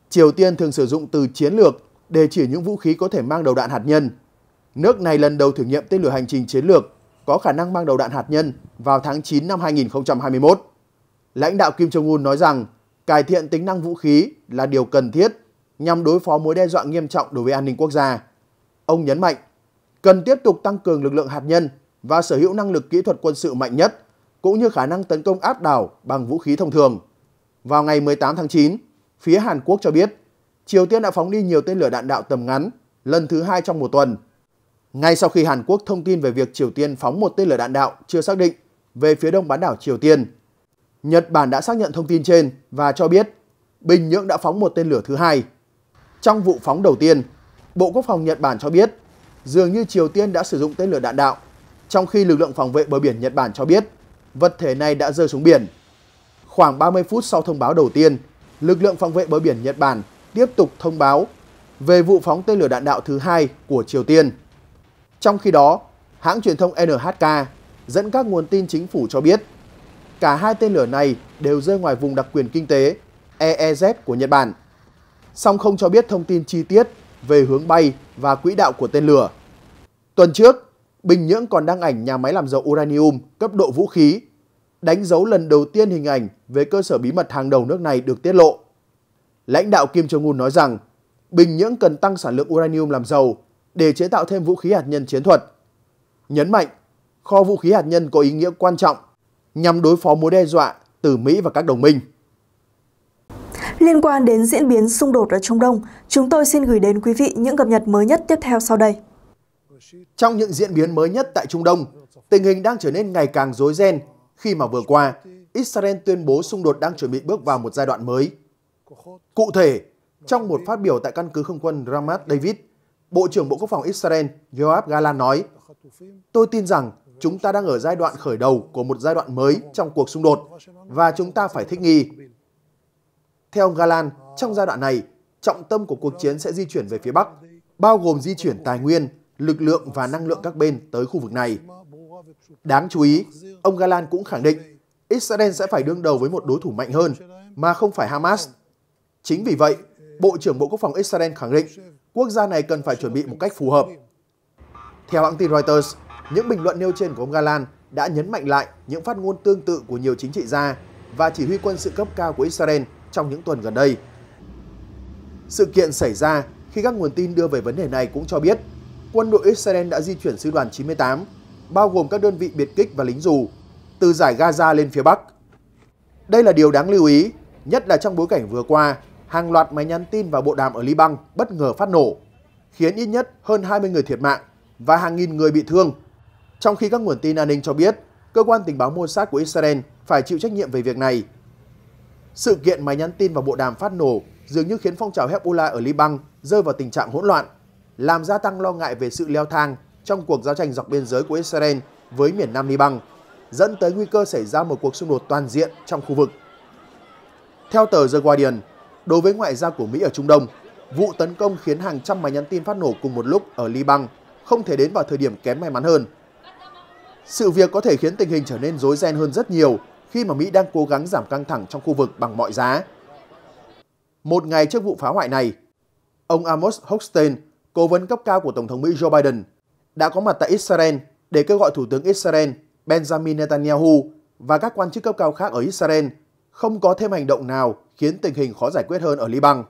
A: Triều Tiên thường sử dụng từ chiến lược để chỉ những vũ khí có thể mang đầu đạn hạt nhân. Nước này lần đầu thử nghiệm tên lửa hành trình chiến lược có khả năng mang đầu đạn hạt nhân vào tháng 9 năm 2021. Lãnh đạo Kim Jong-un nói rằng cải thiện tính năng vũ khí là điều cần thiết nhằm đối phó mối đe dọa nghiêm trọng đối với an ninh quốc gia. Ông nhấn mạnh cần tiếp tục tăng cường lực lượng hạt nhân và sở hữu năng lực kỹ thuật quân sự mạnh nhất, cũng như khả năng tấn công áp đảo bằng vũ khí thông thường. Vào ngày 18 tháng 9, phía Hàn Quốc cho biết Triều Tiên đã phóng đi nhiều tên lửa đạn đạo tầm ngắn lần thứ hai trong một tuần. Ngay sau khi Hàn Quốc thông tin về việc Triều Tiên phóng một tên lửa đạn đạo chưa xác định về phía đông bán đảo Triều Tiên, Nhật Bản đã xác nhận thông tin trên và cho biết Bình Nhưỡng đã phóng một tên lửa thứ hai. Trong vụ phóng đầu tiên, Bộ Quốc phòng Nhật Bản cho biết dường như Triều Tiên đã sử dụng tên lửa đạn đạo, trong khi lực lượng phòng vệ bờ biển Nhật Bản cho biết vật thể này đã rơi xuống biển. Khoảng 30 phút sau thông báo đầu tiên, lực lượng phòng vệ bờ biển Nhật Bản tiếp tục thông báo về vụ phóng tên lửa đạn đạo thứ hai của Triều Tiên. Trong khi đó, hãng truyền thông NHK dẫn các nguồn tin chính phủ cho biết cả hai tên lửa này đều rơi ngoài vùng đặc quyền kinh tế EEZ của Nhật Bản. Song không cho biết thông tin chi tiết về hướng bay và quỹ đạo của tên lửa. Tuần trước, Bình Nhưỡng còn đăng ảnh nhà máy làm dầu uranium cấp độ vũ khí, đánh dấu lần đầu tiên hình ảnh về cơ sở bí mật hàng đầu nước này được tiết lộ. Lãnh đạo Kim Jong-un nói rằng Bình Nhưỡng cần tăng sản lượng uranium làm dầu để chế tạo thêm vũ khí hạt nhân chiến thuật. Nhấn mạnh, kho vũ khí hạt nhân có ý nghĩa quan trọng nhằm đối phó mối đe dọa từ Mỹ và các đồng minh. Liên quan đến diễn biến xung đột ở Trung Đông, chúng tôi xin gửi đến quý vị những cập nhật mới nhất tiếp theo sau đây. Trong những diễn biến mới nhất tại Trung Đông, tình hình đang trở nên ngày càng rối ren khi mà vừa qua, Israel tuyên bố xung đột đang chuẩn bị bước vào một giai đoạn mới. Cụ thể, trong một phát biểu tại căn cứ không quân Ramat David, Bộ trưởng Bộ Quốc phòng Israel Yoav Galan nói, Tôi tin rằng chúng ta đang ở giai đoạn khởi đầu của một giai đoạn mới trong cuộc xung đột và chúng ta phải thích nghi. Theo Galan, trong giai đoạn này, trọng tâm của cuộc chiến sẽ di chuyển về phía Bắc, bao gồm di chuyển tài nguyên, lực lượng và năng lượng các bên tới khu vực này. Đáng chú ý, ông Galan cũng khẳng định Israel sẽ phải đương đầu với một đối thủ mạnh hơn, mà không phải Hamas. Chính vì vậy, Bộ trưởng Bộ Quốc phòng Israel khẳng định quốc gia này cần phải chuẩn bị một cách phù hợp. Theo hãng tin Reuters, những bình luận nêu trên của ông Galan đã nhấn mạnh lại những phát ngôn tương tự của nhiều chính trị gia và chỉ huy quân sự cấp cao của Israel trong những tuần gần đây. Sự kiện xảy ra khi các nguồn tin đưa về vấn đề này cũng cho biết quân đội Israel đã di chuyển sư đoàn 98, bao gồm các đơn vị biệt kích và lính dù, từ giải Gaza lên phía Bắc. Đây là điều đáng lưu ý, nhất là trong bối cảnh vừa qua, hàng loạt máy nhắn tin và bộ đàm ở Liban bất ngờ phát nổ, khiến ít nhất hơn 20 người thiệt mạng và hàng nghìn người bị thương. Trong khi các nguồn tin an ninh cho biết, cơ quan tình báo Mossad của Israel phải chịu trách nhiệm về việc này sự kiện máy nhắn tin và bộ đàm phát nổ dường như khiến phong trào Hezbollah ở Liban rơi vào tình trạng hỗn loạn, làm gia tăng lo ngại về sự leo thang trong cuộc giao tranh dọc biên giới của Israel với miền Nam Liban, dẫn tới nguy cơ xảy ra một cuộc xung đột toàn diện trong khu vực. Theo tờ The Guardian, đối với ngoại giao của Mỹ ở Trung Đông, vụ tấn công khiến hàng trăm máy nhắn tin phát nổ cùng một lúc ở Liban không thể đến vào thời điểm kém may mắn hơn. Sự việc có thể khiến tình hình trở nên rối ren hơn rất nhiều khi mà Mỹ đang cố gắng giảm căng thẳng trong khu vực bằng mọi giá. Một ngày trước vụ phá hoại này, ông Amos Hochstein, cố vấn cấp cao của Tổng thống Mỹ Joe Biden, đã có mặt tại Israel để kêu gọi Thủ tướng Israel Benjamin Netanyahu và các quan chức cấp cao khác ở Israel không có thêm hành động nào khiến tình hình khó giải quyết hơn ở Liban.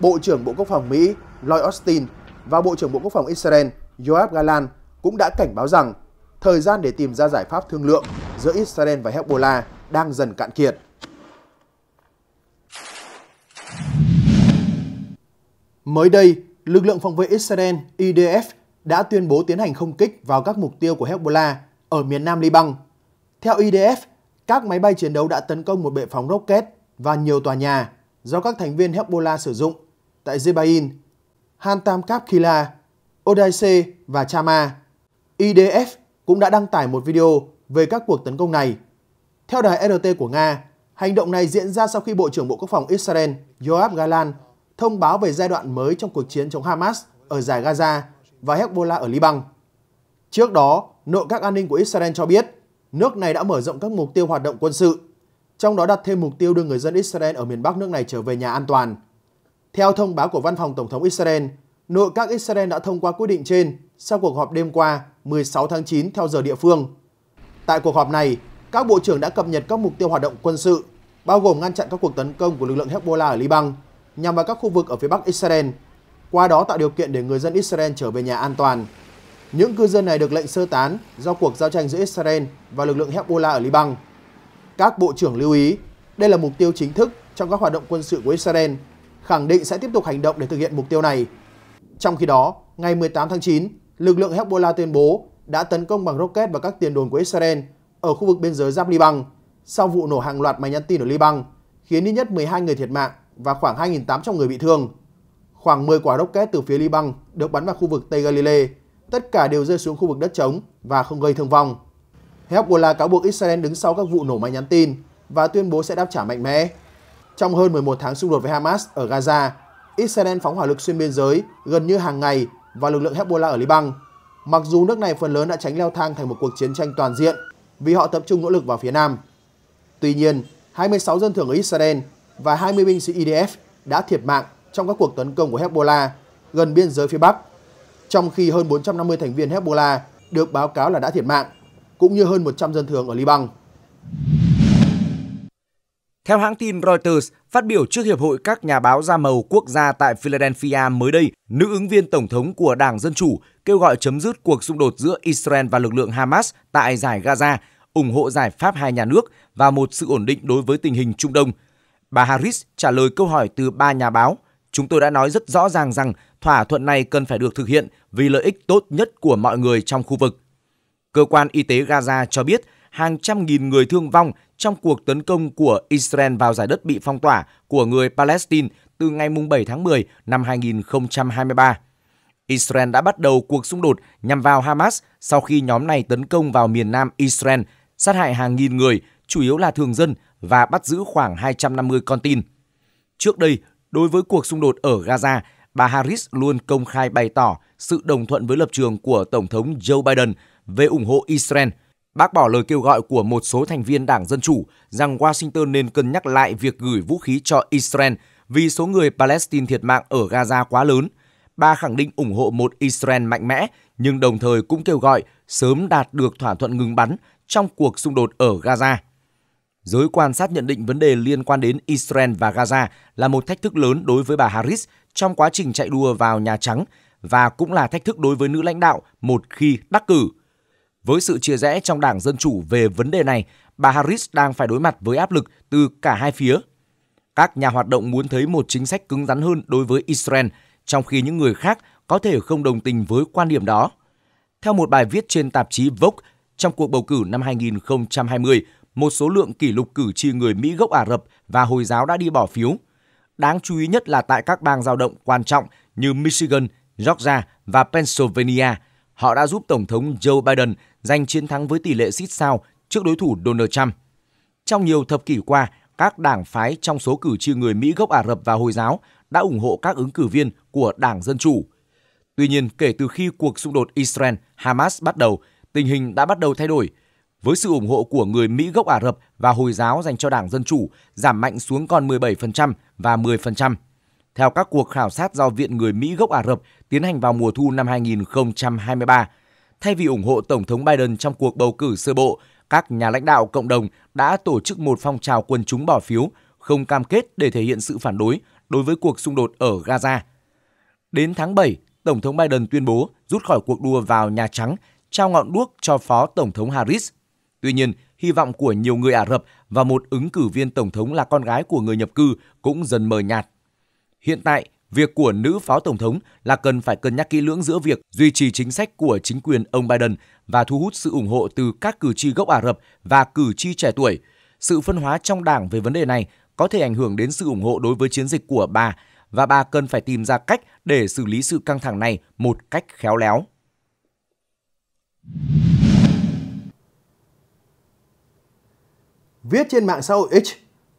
A: Bộ trưởng Bộ Quốc phòng Mỹ Lloyd Austin và Bộ trưởng Bộ Quốc phòng Israel Yoav Galan cũng đã cảnh báo rằng thời gian để tìm ra giải pháp thương lượng giữa Israel và Hezbollah đang dần cạn kiệt. Mới đây, lực lượng phòng vệ Israel IDF đã tuyên bố tiến hành không kích vào các mục tiêu của Hezbollah ở miền nam Liban. Theo IDF, các máy bay chiến đấu đã tấn công một bệ phóng rocket và nhiều tòa nhà do các thành viên Hezbollah sử dụng tại Zebain, Hantam Kap Kila, Odaise và Chama. IDF cũng đã đăng tải một video về các cuộc tấn công này. Theo đài RT của Nga, hành động này diễn ra sau khi Bộ trưởng Bộ Quốc phòng Israel Yoav Galan thông báo về giai đoạn mới trong cuộc chiến chống Hamas ở giải Gaza và Hezbollah ở Liban. Trước đó, nội các an ninh của Israel cho biết nước này đã mở rộng các mục tiêu hoạt động quân sự, trong đó đặt thêm mục tiêu đưa người dân Israel ở miền Bắc nước này trở về nhà an toàn. Theo thông báo của Văn phòng Tổng thống Israel, nội các Israel đã thông qua quyết định trên sau cuộc họp đêm qua 16 tháng 9 theo giờ địa phương. Tại cuộc họp này, các bộ trưởng đã cập nhật các mục tiêu hoạt động quân sự, bao gồm ngăn chặn các cuộc tấn công của lực lượng Hezbollah ở Liban nhằm vào các khu vực ở phía bắc Israel, qua đó tạo điều kiện để người dân Israel trở về nhà an toàn. Những cư dân này được lệnh sơ tán do cuộc giao tranh giữa Israel và lực lượng Hezbollah ở Liban. Các bộ trưởng lưu ý, đây là mục tiêu chính thức trong các hoạt động quân sự của Israel, khẳng định sẽ tiếp tục hành động để thực hiện mục tiêu này. Trong khi đó, ngày 18 tháng 9, lực lượng Hezbollah tuyên bố đã tấn công bằng rocket vào các tiền đồn của Israel ở khu vực biên giới giáp Liban sau vụ nổ hàng loạt máy nhắn tin ở Liban, khiến ít nhất 12 người thiệt mạng và khoảng 2.800 người bị thương. Khoảng 10 quả rocket từ phía Liban được bắn vào khu vực Tây Galilee, tất cả đều rơi xuống khu vực đất trống và không gây thương vong. Hezbollah cáo buộc Israel đứng sau các vụ nổ máy nhắn tin và tuyên bố sẽ đáp trả mạnh mẽ. Trong hơn 11 tháng xung đột với Hamas ở Gaza, Israel phóng hỏa lực xuyên biên giới gần như hàng ngày và lực lượng Hezbollah ở Liban. Mặc dù nước này phần lớn đã tránh leo thang thành một cuộc chiến tranh toàn diện vì họ tập trung nỗ lực vào phía nam. Tuy nhiên, 26 dân thường ở Israel và 20 binh sĩ IDF đã thiệt mạng trong các cuộc tấn công của Hezbollah gần biên giới phía Bắc, trong khi hơn 450 thành viên Hezbollah được báo cáo là đã thiệt mạng, cũng như hơn 100 dân thường ở Liban.
C: Theo hãng tin Reuters, phát biểu trước Hiệp hội các nhà báo da màu quốc gia tại Philadelphia mới đây, nữ ứng viên Tổng thống của Đảng Dân Chủ kêu gọi chấm dứt cuộc xung đột giữa Israel và lực lượng Hamas tại giải Gaza, ủng hộ giải pháp hai nhà nước và một sự ổn định đối với tình hình Trung Đông. Bà Harris trả lời câu hỏi từ ba nhà báo. Chúng tôi đã nói rất rõ ràng rằng thỏa thuận này cần phải được thực hiện vì lợi ích tốt nhất của mọi người trong khu vực. Cơ quan y tế Gaza cho biết hàng trăm nghìn người thương vong trong cuộc tấn công của Israel vào giải đất bị phong tỏa của người Palestine từ ngày 7 tháng 10 năm 2023. Israel đã bắt đầu cuộc xung đột nhằm vào Hamas sau khi nhóm này tấn công vào miền nam Israel, sát hại hàng nghìn người, chủ yếu là thường dân và bắt giữ khoảng 250 con tin. Trước đây, đối với cuộc xung đột ở Gaza, bà Harris luôn công khai bày tỏ sự đồng thuận với lập trường của Tổng thống Joe Biden về ủng hộ Israel – bác bỏ lời kêu gọi của một số thành viên Đảng Dân Chủ rằng Washington nên cân nhắc lại việc gửi vũ khí cho Israel vì số người Palestine thiệt mạng ở Gaza quá lớn. Bà khẳng định ủng hộ một Israel mạnh mẽ nhưng đồng thời cũng kêu gọi sớm đạt được thỏa thuận ngừng bắn trong cuộc xung đột ở Gaza. Giới quan sát nhận định vấn đề liên quan đến Israel và Gaza là một thách thức lớn đối với bà Harris trong quá trình chạy đua vào Nhà Trắng và cũng là thách thức đối với nữ lãnh đạo một khi đắc cử. Với sự chia rẽ trong Đảng Dân Chủ về vấn đề này, bà Harris đang phải đối mặt với áp lực từ cả hai phía. Các nhà hoạt động muốn thấy một chính sách cứng rắn hơn đối với Israel, trong khi những người khác có thể không đồng tình với quan điểm đó. Theo một bài viết trên tạp chí Vogue, trong cuộc bầu cử năm 2020, một số lượng kỷ lục cử tri người Mỹ gốc Ả Rập và Hồi giáo đã đi bỏ phiếu. Đáng chú ý nhất là tại các bang giao động quan trọng như Michigan, Georgia và Pennsylvania, họ đã giúp Tổng thống Joe Biden giành chiến thắng với tỷ lệ xít sao trước đối thủ Donald Trump. Trong nhiều thập kỷ qua, các đảng phái trong số cử tri người Mỹ gốc Ả Rập và Hồi giáo đã ủng hộ các ứng cử viên của Đảng Dân Chủ. Tuy nhiên, kể từ khi cuộc xung đột Israel-Hamas bắt đầu, tình hình đã bắt đầu thay đổi. Với sự ủng hộ của người Mỹ gốc Ả Rập và Hồi giáo dành cho Đảng Dân Chủ giảm mạnh xuống còn 17% và 10%. Theo các cuộc khảo sát do Viện Người Mỹ gốc Ả Rập tiến hành vào mùa thu năm 2023, Thay vì ủng hộ Tổng thống Biden trong cuộc bầu cử sơ bộ, các nhà lãnh đạo cộng đồng đã tổ chức một phong trào quần chúng bỏ phiếu không cam kết để thể hiện sự phản đối đối với cuộc xung đột ở Gaza. Đến tháng 7, Tổng thống Biden tuyên bố rút khỏi cuộc đua vào Nhà Trắng, trao ngọn đuốc cho Phó Tổng thống Harris. Tuy nhiên, hy vọng của nhiều người Ả Rập và một ứng cử viên Tổng thống là con gái của người nhập cư cũng dần mờ nhạt. Hiện tại, Việc của nữ phó tổng thống là cần phải cân nhắc kỹ lưỡng giữa việc duy trì chính sách của chính quyền ông Biden và thu hút sự ủng hộ từ các cử tri gốc Ả Rập và cử tri trẻ tuổi. Sự phân hóa trong đảng về vấn đề này có thể ảnh hưởng đến sự ủng hộ đối với chiến dịch của bà và bà cần phải tìm ra cách để xử lý sự căng
A: thẳng này một cách khéo léo. Viết trên mạng xã hội X,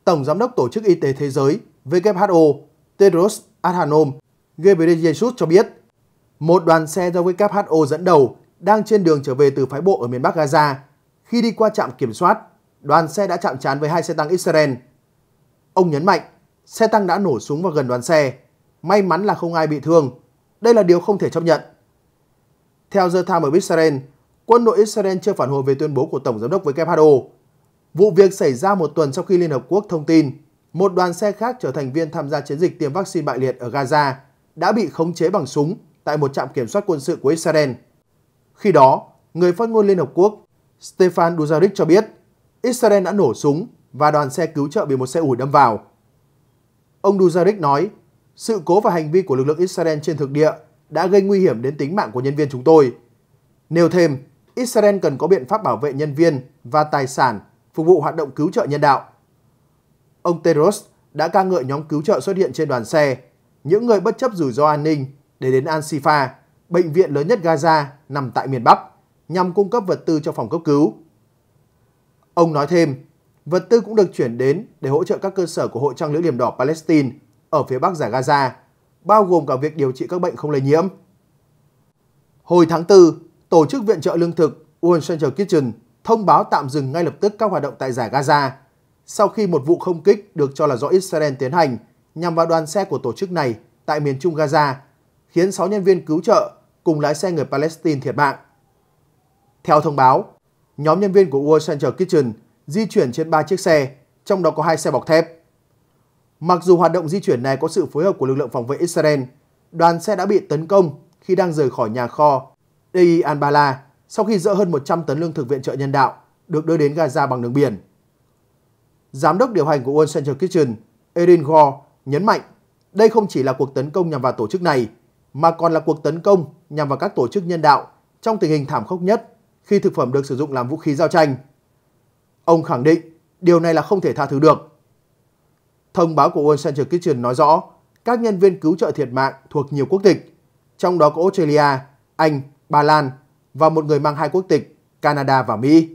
A: Tổng Giám đốc Tổ chức Y tế Thế giới WHO Tedros Adhanom Ghebreyesus cho biết, một đoàn xe do WHO dẫn đầu đang trên đường trở về từ phái bộ ở miền Bắc Gaza. Khi đi qua trạm kiểm soát, đoàn xe đã chạm trán với hai xe tăng Israel. Ông nhấn mạnh, xe tăng đã nổ súng vào gần đoàn xe. May mắn là không ai bị thương. Đây là điều không thể chấp nhận. Theo The Times of Israel, quân đội Israel chưa phản hồi về tuyên bố của Tổng Giám đốc WHO. Vụ việc xảy ra một tuần sau khi Liên Hợp Quốc thông tin một đoàn xe khác trở thành viên tham gia chiến dịch tiêm vaccine bại liệt ở Gaza đã bị khống chế bằng súng tại một trạm kiểm soát quân sự của Israel. Khi đó, người phát ngôn Liên Hợp Quốc Stefan Dujarric cho biết Israel đã nổ súng và đoàn xe cứu trợ bị một xe ủi đâm vào. Ông Dujarric nói, sự cố và hành vi của lực lượng Israel trên thực địa đã gây nguy hiểm đến tính mạng của nhân viên chúng tôi. Nêu thêm, Israel cần có biện pháp bảo vệ nhân viên và tài sản phục vụ hoạt động cứu trợ nhân đạo. Ông Teros đã ca ngợi nhóm cứu trợ xuất hiện trên đoàn xe, những người bất chấp rủi ro an ninh để đến Al-Shifa, bệnh viện lớn nhất Gaza nằm tại miền Bắc, nhằm cung cấp vật tư cho phòng cấp cứu. Ông nói thêm, vật tư cũng được chuyển đến để hỗ trợ các cơ sở của Hội Trang Lưỡi Liềm Đỏ Palestine ở phía bắc giải Gaza, bao gồm cả việc điều trị các bệnh không lây nhiễm. Hồi tháng 4, Tổ chức Viện trợ Lương thực World Central Kitchen thông báo tạm dừng ngay lập tức các hoạt động tại giải Gaza sau khi một vụ không kích được cho là do Israel tiến hành nhằm vào đoàn xe của tổ chức này tại miền trung Gaza, khiến 6 nhân viên cứu trợ cùng lái xe người Palestine thiệt mạng. Theo thông báo, nhóm nhân viên của World Central Kitchen di chuyển trên 3 chiếc xe, trong đó có hai xe bọc thép. Mặc dù hoạt động di chuyển này có sự phối hợp của lực lượng phòng vệ Israel, đoàn xe đã bị tấn công khi đang rời khỏi nhà kho Dei Anbala sau khi dỡ hơn 100 tấn lương thực viện trợ nhân đạo được đưa đến Gaza bằng đường biển giám đốc điều hành của World Central Kitchen, Erin Gore, nhấn mạnh đây không chỉ là cuộc tấn công nhằm vào tổ chức này, mà còn là cuộc tấn công nhằm vào các tổ chức nhân đạo trong tình hình thảm khốc nhất khi thực phẩm được sử dụng làm vũ khí giao tranh. Ông khẳng định điều này là không thể tha thứ được. Thông báo của World Central Kitchen nói rõ các nhân viên cứu trợ thiệt mạng thuộc nhiều quốc tịch, trong đó có Australia, Anh, Ba Lan và một người mang hai quốc tịch Canada và Mỹ.